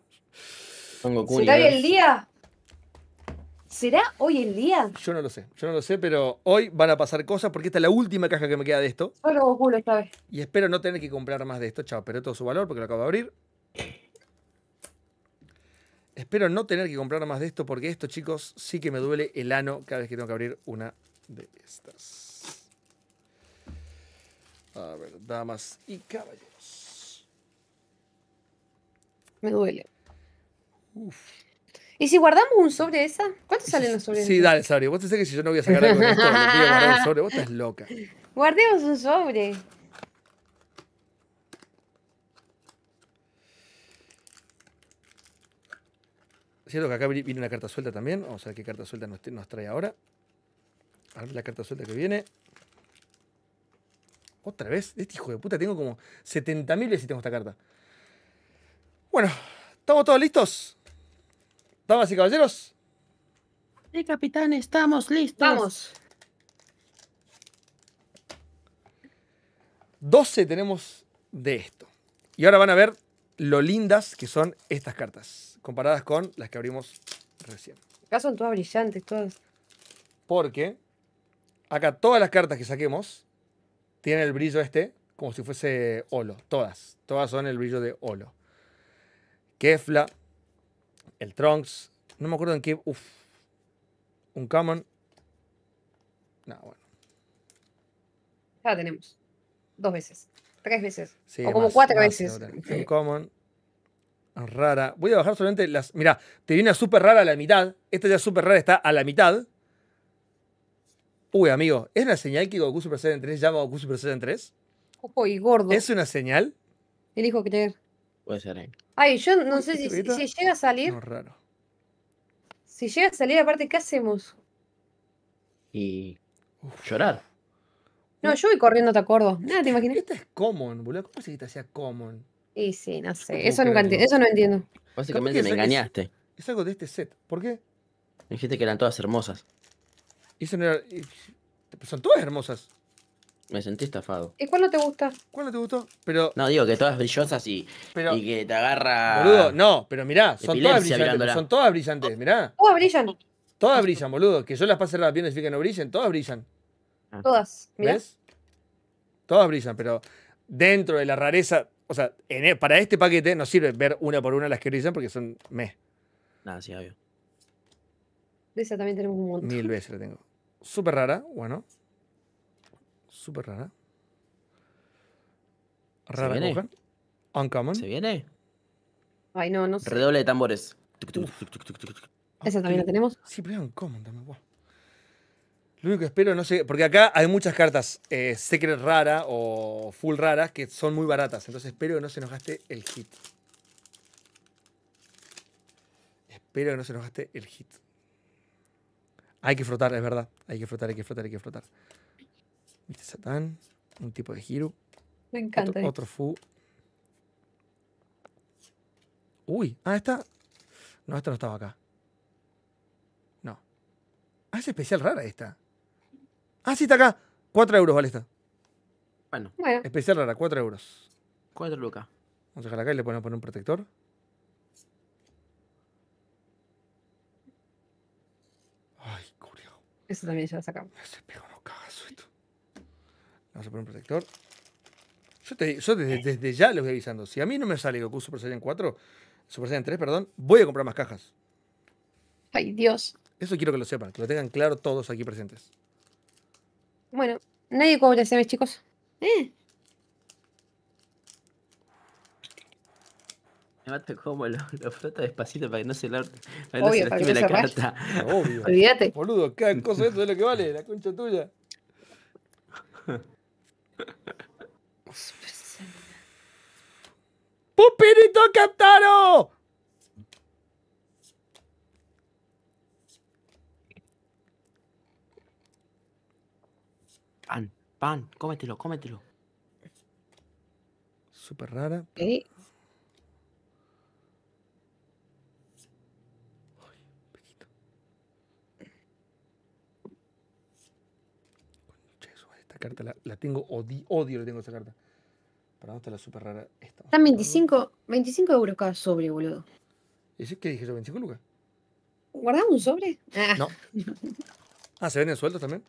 ¿Será hoy el día? ¿Será hoy el día? Yo no lo sé, yo no lo sé, pero hoy van a pasar cosas porque esta es la última caja que me queda de esto. Solo esta vez. Y espero no tener que comprar más de esto, chao, pero todo su valor porque lo acabo de abrir. Espero no tener que comprar más de esto porque esto, chicos, sí que me duele el ano cada vez que tengo que abrir una de estas. A ver, damas y caballeros. Me duele. ¿Y si guardamos un sobre esa? ¿Cuánto salen los sobres? Sí, dale, Sabrio. Vos te sé que si yo no voy a sacar algo de esto, voy sobre. Vos estás loca. Guardemos un sobre. ¿Cierto que acá viene una carta suelta también? Vamos a ver qué carta suelta nos trae ahora. A ver la carta suelta que viene. Otra vez, este hijo de puta, tengo como 70.000 si tengo esta carta. Bueno, ¿estamos todos listos? Damas y caballeros. Sí, capitán, estamos listos. Vamos. 12 tenemos de esto. Y ahora van a ver lo lindas que son estas cartas, comparadas con las que abrimos recién. Acá son todas brillantes, todas. Porque acá todas las cartas que saquemos tiene el brillo este como si fuese olo. Todas. Todas son el brillo de olo. Kefla, el Trunks. No me acuerdo en qué. Uf. Un Common. No, bueno. Ya tenemos. Dos veces. Tres veces. o como cuatro veces. Un Common. Rara. Voy a bajar solamente las. Mira, te viene súper rara a la mitad. Esta ya súper rara está a la mitad. Uy, amigo, ¿es una señal que Goku Super Saiyan 3 llama Goku Super Saiyan 3? Ojo y gordo. ¿Es una señal? Elijo creer. Puede ser, ahí. Eh. Ay, yo no sé si, llega a salir. raro. Si llega a salir, aparte, ¿qué hacemos? Y. llorar. No, yo voy corriendo, te acuerdo. Nada, te imaginas. Esta es common, boludo. ¿Cómo se que te hacía common? Y sí, no sé. Eso, no eso no entiendo. Básicamente me engañaste. es, algo de este set. ¿Por qué? Me dijiste que eran todas hermosas son todas hermosas. Me sentí estafado. ¿Y cuál no te gusta? ¿Cuál no te gustó? Pero... No, digo que todas brillosas y, que te agarra... Boludo, no, pero mirá, son todas brillantes. Son todas brillantes, oh, mirá. Todas brillan. Todas brillan, boludo. Que yo las pase rápido y y que no brillen. Todas brillan. Ah. Todas, mirá. ¿Ves? Todas brillan, pero dentro de la rareza... O sea, e- para este paquete no sirve ver una por una las que brillan porque son meh. Nada, sí, obvio. De esa también tenemos un montón. Mil veces la tengo. Súper rara, bueno. Súper rara. Rara ¿Se Uncommon. ¿Se viene? Ay, no, no sé. Redoble de tambores. Esa también la tenemos. Sí, pero Uncommon también, Lo único que espero, no sé, porque acá hay muchas cartas eh, Secret rara o Full raras que son muy baratas, entonces espero que no se nos gaste el hit. Espero que no se nos gaste el hit. Hay que frotar, es verdad. Hay que frotar, hay que frotar, hay que frotar. Viste Satán. Un tipo de giro. Me encanta. Otro, Fu. Uy, ah, esta. No, esta no estaba acá. No. Ah, es especial rara esta. Ah, sí, está acá. 4 euros vale esta. Bueno. Especial rara, 4 euros. 4 lucas. Vamos a dejarla acá y le ponemos poner un protector. Eso también ya lo sacamos. Se pegó unos cagas suelto. Vamos a poner un protector. Yo, te, yo desde, desde, ya lo voy avisando. Si a mí no me sale Goku Super Saiyan 4, Super Saiyan 3, perdón, voy a comprar más cajas. Ay, Dios. Eso quiero que lo sepan, que lo tengan claro todos aquí presentes. Bueno, nadie cobra ese mes, chicos. ¿Eh? Me mata como lo, lo flota despacito para que no se, la, para que no se lastime la carta. obvio. Olvídate. Boludo, cada cosa de eso es lo que vale, la concha tuya. [laughs] ¡Pupirito cantaro! Pan, pan, cómetelo, cómetelo. Súper rara. ¿Eh? esa carta la, tengo, odio, odio le tengo esa carta. Para no está la súper rara. Esta. Están 25, 25 euros cada sobre, boludo. ¿Y qué dije yo? ¿25 lucas? ¿Guardamos un sobre? Ah. No. Ah, ¿se venden sueltos también?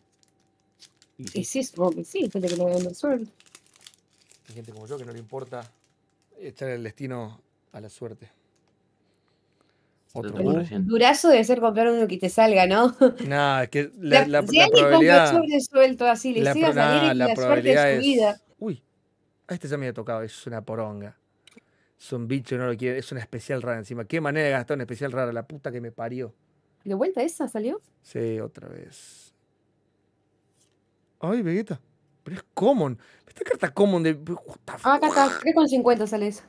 sí, sí, sí, gente que no vende sueldo. Hay gente como yo que no le importa echar el destino a la suerte durazo debe ser comprar uno que te salga, ¿no? [laughs] No, es que la, la, la, probabilidad. suelto así, le la, la, probabilidad es, Uy, a este ya me había tocado, es una poronga. Es un bicho, no lo quiere, es una especial rara encima. Qué manera de gastar una especial rara, la puta que me parió. ¿De vuelta esa salió? Sí, otra vez. Ay, Vegeta. Pero es common. Esta carta common de. Ah, acá está, 3,50 sale esa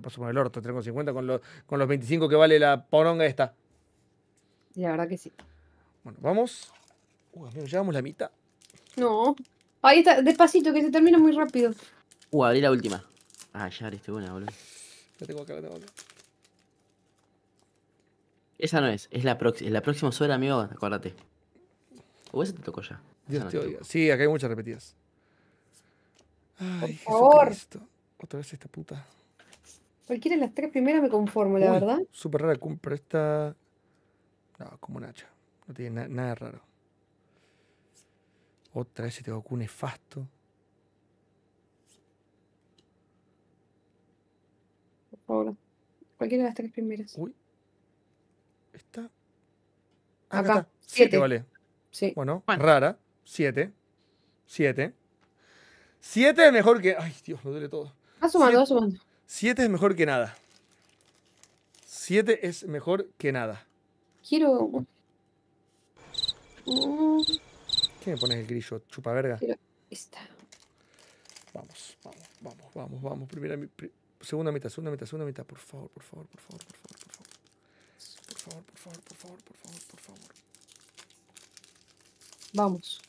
paso por el orto, 3,50 con, los con los 25 que vale la poronga esta. La verdad que sí. Bueno, vamos. Uy, uh, amigo, llevamos la mitad. No. Ahí está, despacito, que se termina muy rápido. Uh, abrí la última. Ah, ya abriste buena, boludo. La tengo acá, la tengo acá. Esa no es, es la, es la próxima suena amigo, acuérdate. O esa te tocó ya. Dios te oiga. Sí, acá hay muchas repetidas. Ay, Por favor. Otra vez esta puta. Cualquiera de las tres primeras me conformo, la verdad. Súper rara, pero esta. No, como un hacha. No tiene nada raro. Otra vez se te Goku nefasto. Por favor. Cualquiera de las tres primeras. Uy. Esta. Ah, acá. siete. vale. Sí. Bueno, rara. Siete. Siete. Siete mejor que. Ay, Dios, lo duele todo. Va sumando, va sumando. Siete es mejor que nada. Siete es mejor que nada. Quiero. ¿Qué me pones el grillo? Chupa verga. Vamos, vamos, vamos, vamos, vamos. Primera, segunda mitad, segunda mitad, segunda mitad. Por favor, por favor, por favor, por favor, por favor. Por favor, por favor, por favor, por favor, por favor. Vamos.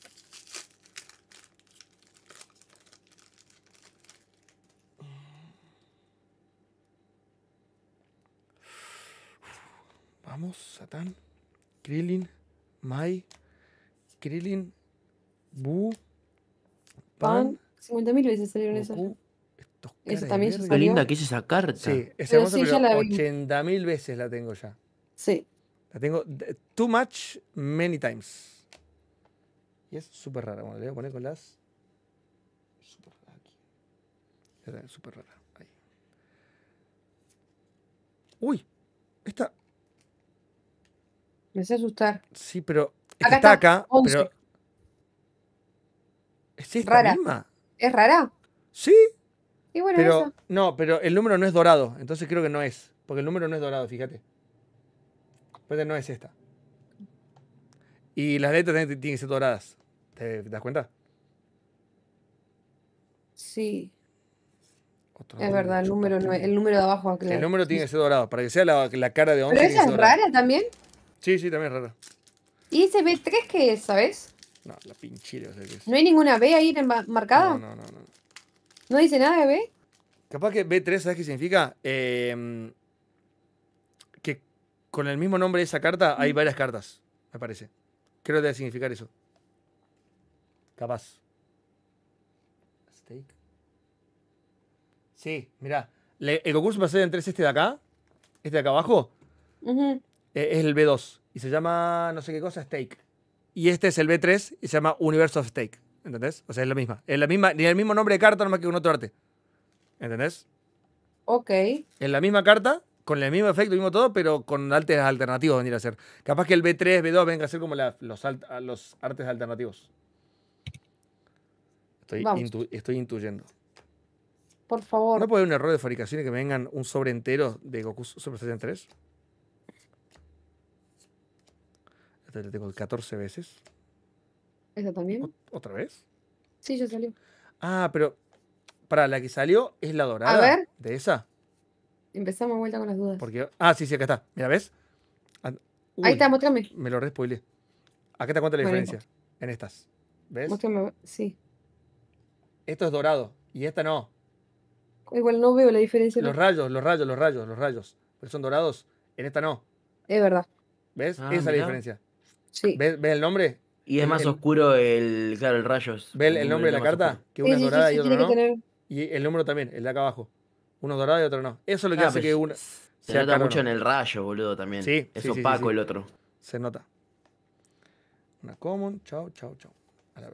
Vamos, Satán. Krillin. Mai. Krillin. Bu. Pan. 50.000 veces salieron esas. Eso también es Qué linda que es esa carta. Sí, esa cosa, sí, 80.000 veces la tengo ya. Sí. La tengo too much, many times. Y es súper rara. Bueno, le voy a poner con las. Súper rara aquí. Súper rara. Ahí. Uy, esta me hace asustar. Sí, pero está, acá. Pero... ¿Es rara. ¿Es rara? Sí. Y bueno, pero, eso. No, pero el número no es dorado, entonces creo que no es. Porque el número no es dorado, fíjate. pues no es esta. Y las letras tienen que ser doradas. ¿Te, das cuenta? Sí. es verdad, el número, el número de abajo. El número tiene que ser dorado. Para que sea la, cara de 11. ¿Pero esa es rara también? Sí, sí, también es rara. ¿Y ese B3 qué es, sabes? No, la pinchilla, o sea que es. ¿No hay ninguna B ahí marcada? No, no, no. ¿No, ¿No dice nada de B? Capaz que B3, ¿sabes qué significa? Em, que con el mismo nombre de esa carta hay mm. varias cartas, me parece. Creo que debe significar eso. Capaz. Steak. Sí, mirá. el concurso va a ser entre este de acá, este de acá abajo, uh eh, es el B2 y se llama no sé qué cosa, Stake. Y este es el B3 y se llama Universe of Stake. ¿Entendés? O sea, es la misma. Es la misma, ni el mismo nombre de carta, nomás que un otro arte. ¿Entendés? Ok. Es la misma carta, con el mismo efecto, mismo todo, pero con artes alternativos venir a ser. Capaz que el B3, B2 venga a ser como los, los, artes alternativos. Estoy, estoy intuyendo. Por favor. ¿No puede haber un error de fabricación y que vengan un sobre entero de Goku Super Saiyan 3? la tengo 14 veces. ¿Esa también? ¿Otra vez? Sí, ya salió. Ah, pero para la que salió es la dorada. A ver. De esa. Empezamos vuelta con las dudas. Porque, ah, sí, sí, acá está. Mira, ¿ves? Ahí está, muéstrame. Me lo respoilé. Acá te cuento la diferencia. En estas. ¿Ves? sí. Esto es dorado y esta no. Igual no veo la diferencia. Los rayos, los rayos, los rayos, los rayos. Pero son dorados. En esta no. Es verdad. ¿Ves? Ah, esa es la diferencia. Sí. ¿Ves, el nombre? Y es más oscuro el, claro, el rayos. ¿Ves el, nombre de la carta? Que una es dorada y otra no. Y el número también, el de acá abajo. Uno dorado y otro no. Eso es lo que ah, hace que una. Se nota mucho en el rayo, boludo, también. Sí, es opaco el otro. Se nota. Una common, chau, chau, chau.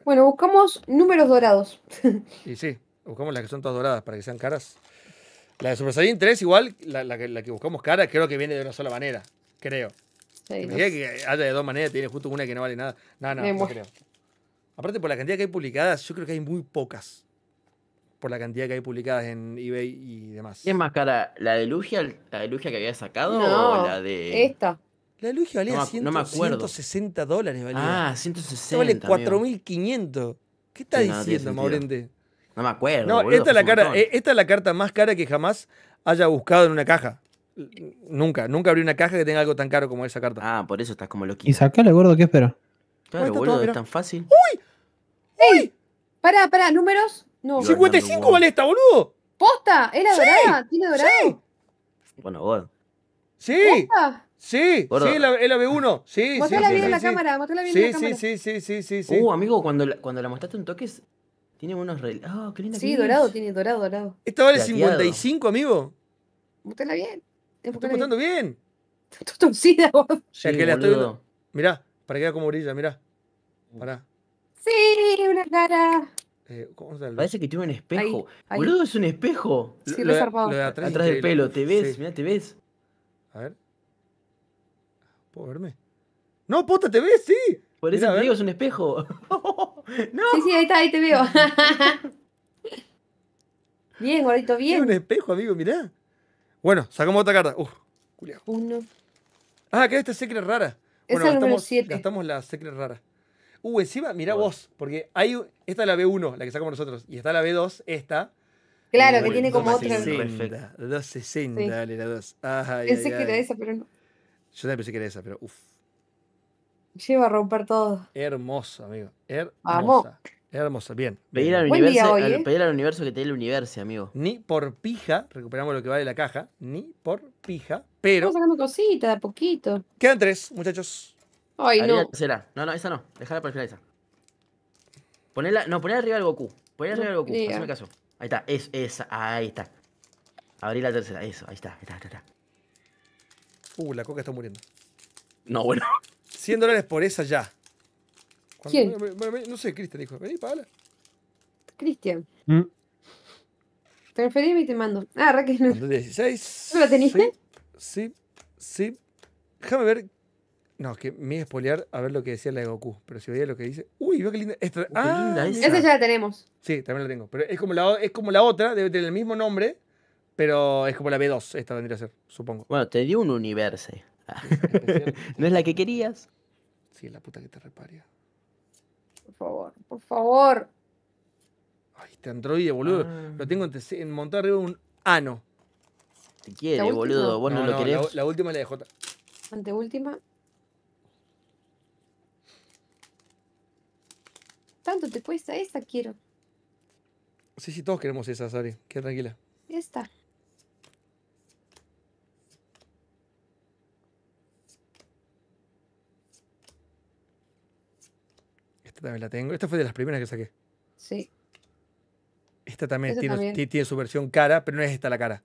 Bueno, buscamos números dorados. [laughs] y sí, buscamos las que son todas doradas para que sean caras. La de Super Saiyan 3, igual, la, que, la que buscamos cara, creo que viene de una sola manera. Creo. Sí, que haya de dos maneras, tiene justo una que no vale nada. No, no, no creo. Aparte, por la cantidad que hay publicadas, yo creo que hay muy pocas. Por la cantidad que hay publicadas en eBay y demás. ¿Qué es más cara? ¿La de Lugia, la de Lugia que había sacado la de. Esta. La de Lugia valía acuerdo. 160 dólares. Valía. Ah, 160. vale 4.500. ¿Qué estás diciendo, Maurente? No me acuerdo. No, eh, esta es la carta más cara que jamás haya buscado en una caja. Nunca, nunca abrí una caja que tenga algo tan caro como esa carta. Ah, por eso estás como quiero. Y sacále, gordo, ¿qué espero? Claro, boludo, es tan fácil. ¡Uy! ¡Uy! Pará, pará, números. 55 vale esta, boludo. ¿Posta? ¿Era dorada? ¿Tiene dorado? Sí. Bueno, vos. Sí. ¿Posta? Sí, Gordo. sí, la, b 1 Sí, mostrala sí, bien sí, la sí. cámara, mostrala bien sí, la cámara. Sí, sí, sí, sí, sí. Uh, amigo, cuando la, cuando mostraste un toque, tiene unos re... Ah, qué linda Sí, dorado, tiene dorado, dorado. ¿Esta vale 55, amigo? Mostrala bien. Te estoy contando bien. [laughs] Estás torcida, vos. O que la estoy Mirá, para que vea como orilla, mirá. Pará. Sí, una cara. Eh, ¿cómo Parece que tiene un espejo. Ahí, Boludo, es un espejo. Sí, lo, lo de atrás, atrás del pelo, te ves, sí. mirá, te ves. A ver. ¿Puedo verme? No, puta! te ves, sí. Por eso te digo, es un espejo. [laughs] no. Sí, sí, ahí está, ahí te veo. [laughs] bien, gordito, bien. Es un espejo, amigo, mirá. Bueno, sacamos otra carta. Uf, culiao. Uno. Ah, que esta secret rara. Bueno, gastamos, Gastamos la secret rara. Uh, encima, mirá vos, porque hay. Esta es la B1, la que sacamos nosotros, y está la B2, esta. Claro, que tiene como otra. 260, dale, la 2. Ay, pensé que era esa, pero no. Yo también pensé que era esa, pero uff. Lleva a romper todo. Hermoso, amigo. Hermosa hermosa, bien. ¿eh? Pedir al, universo, que te dé el universo, amigo. Ni por pija, recuperamos lo que vale la caja, ni por pija, pero. Estamos sacando cositas, de a poquito. Quedan tres, muchachos. Ay, no. Será. No, no, esa no. Dejala para el final esa. Ponela, no, ponela arriba el Goku. Ponela arriba el Goku, hazme caso. Ahí está, es, esa, ahí está. Abrí la tercera, eso, ahí está, ahí está, ahí está. Uh, la coca está muriendo. No, bueno. 100 dólares por esa ya. ¿Quién? no sé, Cristian dijo. Vení, pala. Cristian. ¿Mm? mí y te mando. Ah, Raquel no. 16. la teniste? Sí, sí, Déjame ver. No, es que me iba a espolear a ver lo que decía la de Goku. Pero si veía lo que dice. Uy, veo qué linda. Esta... ah, esa. ya la tenemos. Sí, también la tengo. Pero es como la, es como la otra, debe tener el mismo nombre. Pero es como la B2, esta vendría a ser, supongo. Bueno, te dio un universo. [laughs] ¿No es la que querías? Sí, la puta que te reparía. Por favor, por favor. Ay, este androide, boludo. Ah. Lo tengo en, montar arriba un ano. Te quiere, boludo. Vos no, lo querés. La, última la de Anteúltima. Tanto te cuesta esta quiero. Sí, sí, todos queremos esa, Sari. Qué tranquila. Esta. Esta también la tengo. Esta fue de las primeras que saqué. Sí. Esta también, tiene, tiene, su versión cara, pero no es esta la cara.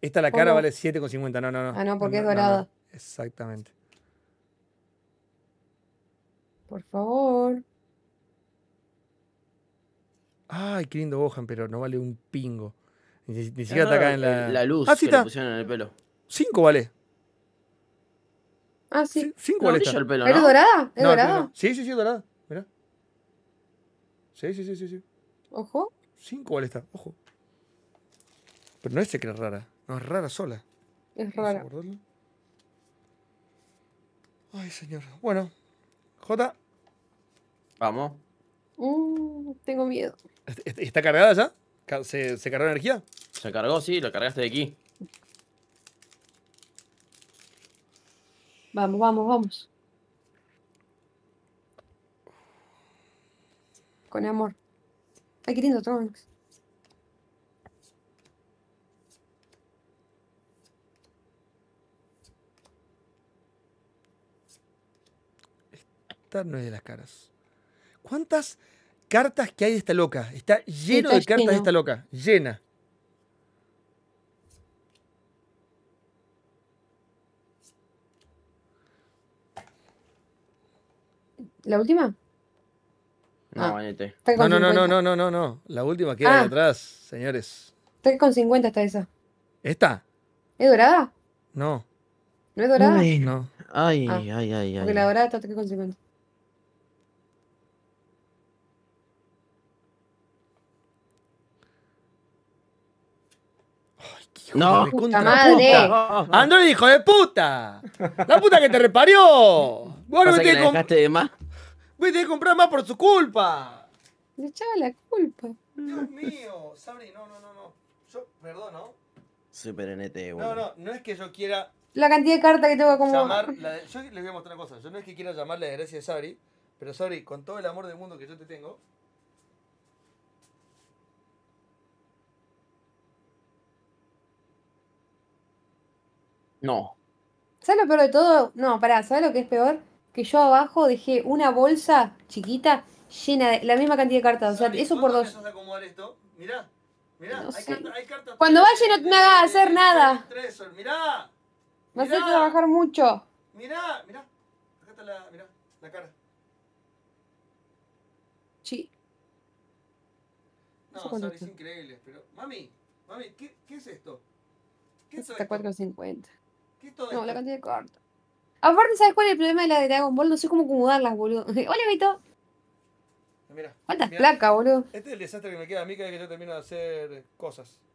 Esta la cara vale 7,50. No, no, no. Ah, no, porque es dorada. Exactamente. Por favor. Ay, qué lindo bojan pero no vale un pingo. Ni, siquiera está acá en la. La luz ah, sí está. Le pusieron en el pelo. 5 vale. Ah, sí. 5 vale. Esta. dorada? ¿Es dorada? Sí, sí, sí, dorada. Sí, sí, sí, sí. sí. ¿Ojo? Cinco vale está ojo. Pero no es es rara, no, es rara sola. Es rara. Ay, señor. Bueno, J. Vamos. Mm, tengo miedo. ¿Está cargada ya? ¿Se, ¿Se cargó energía? Se cargó, sí, lo cargaste de aquí. Vamos, vamos, vamos. con amor. Ay, qué lindo Esta no es de las caras. ¿Cuántas cartas que hay de esta loca? Está lleno de cartas de esta loca. Llena. ¿La última? Ah. No, no, no, no, no, no, no, no, no. La última queda ah. atrás, señores. Estoy con 50 está esa. ¿Esta? ¿Es dorada? No. ¿No es dorada? Ay, no. Ah. Ay, ay, ay, ay. Porque la dorada está con 50. No, puta madre. Puta. hijo de puta. La puta que te reparió. Bueno no que dejaste de más. Voy a comprar más por su culpa. Le echaba la culpa. Dios mío, Sabri, no, no, no, no. Yo, perdón, ¿no? Super NT, e No, no, no es que yo quiera la cantidad de cartas que tengo como. Llamar la de... Yo les voy a mostrar una cosa. Yo no es que quiera llamar la desgracia de Sabri, pero Sabri, con todo el amor del mundo que yo te tengo. No. ¿Sabes lo peor de todo? No, pará, ¿sabes lo que es peor? que yo abajo dejé una bolsa chiquita llena de la misma cantidad de cartas. O sea, eso por dos. acomodar esto? Mirá, mirá, hay, cartas, hay cartas. Cuando vaya no me hagas hacer nada. Mira. mirá. Me hace trabajar mucho. Mirá, mirá. Acá está la, mirá, la cara. Sí. No, son es pero. Mami, mami, ¿qué, es esto? ¿Qué es esto? 450. ¿Qué es todo no, la cantidad de cartas. Aparte, ¿sabes cuál es el problema de la de Dragon Ball? No sé cómo acomodarlas, boludo. [laughs] Hola, Vito. Mira. ¿Cuántas placas, boludo? Este es el desastre que me queda a mí cada vez que yo termino de hacer cosas.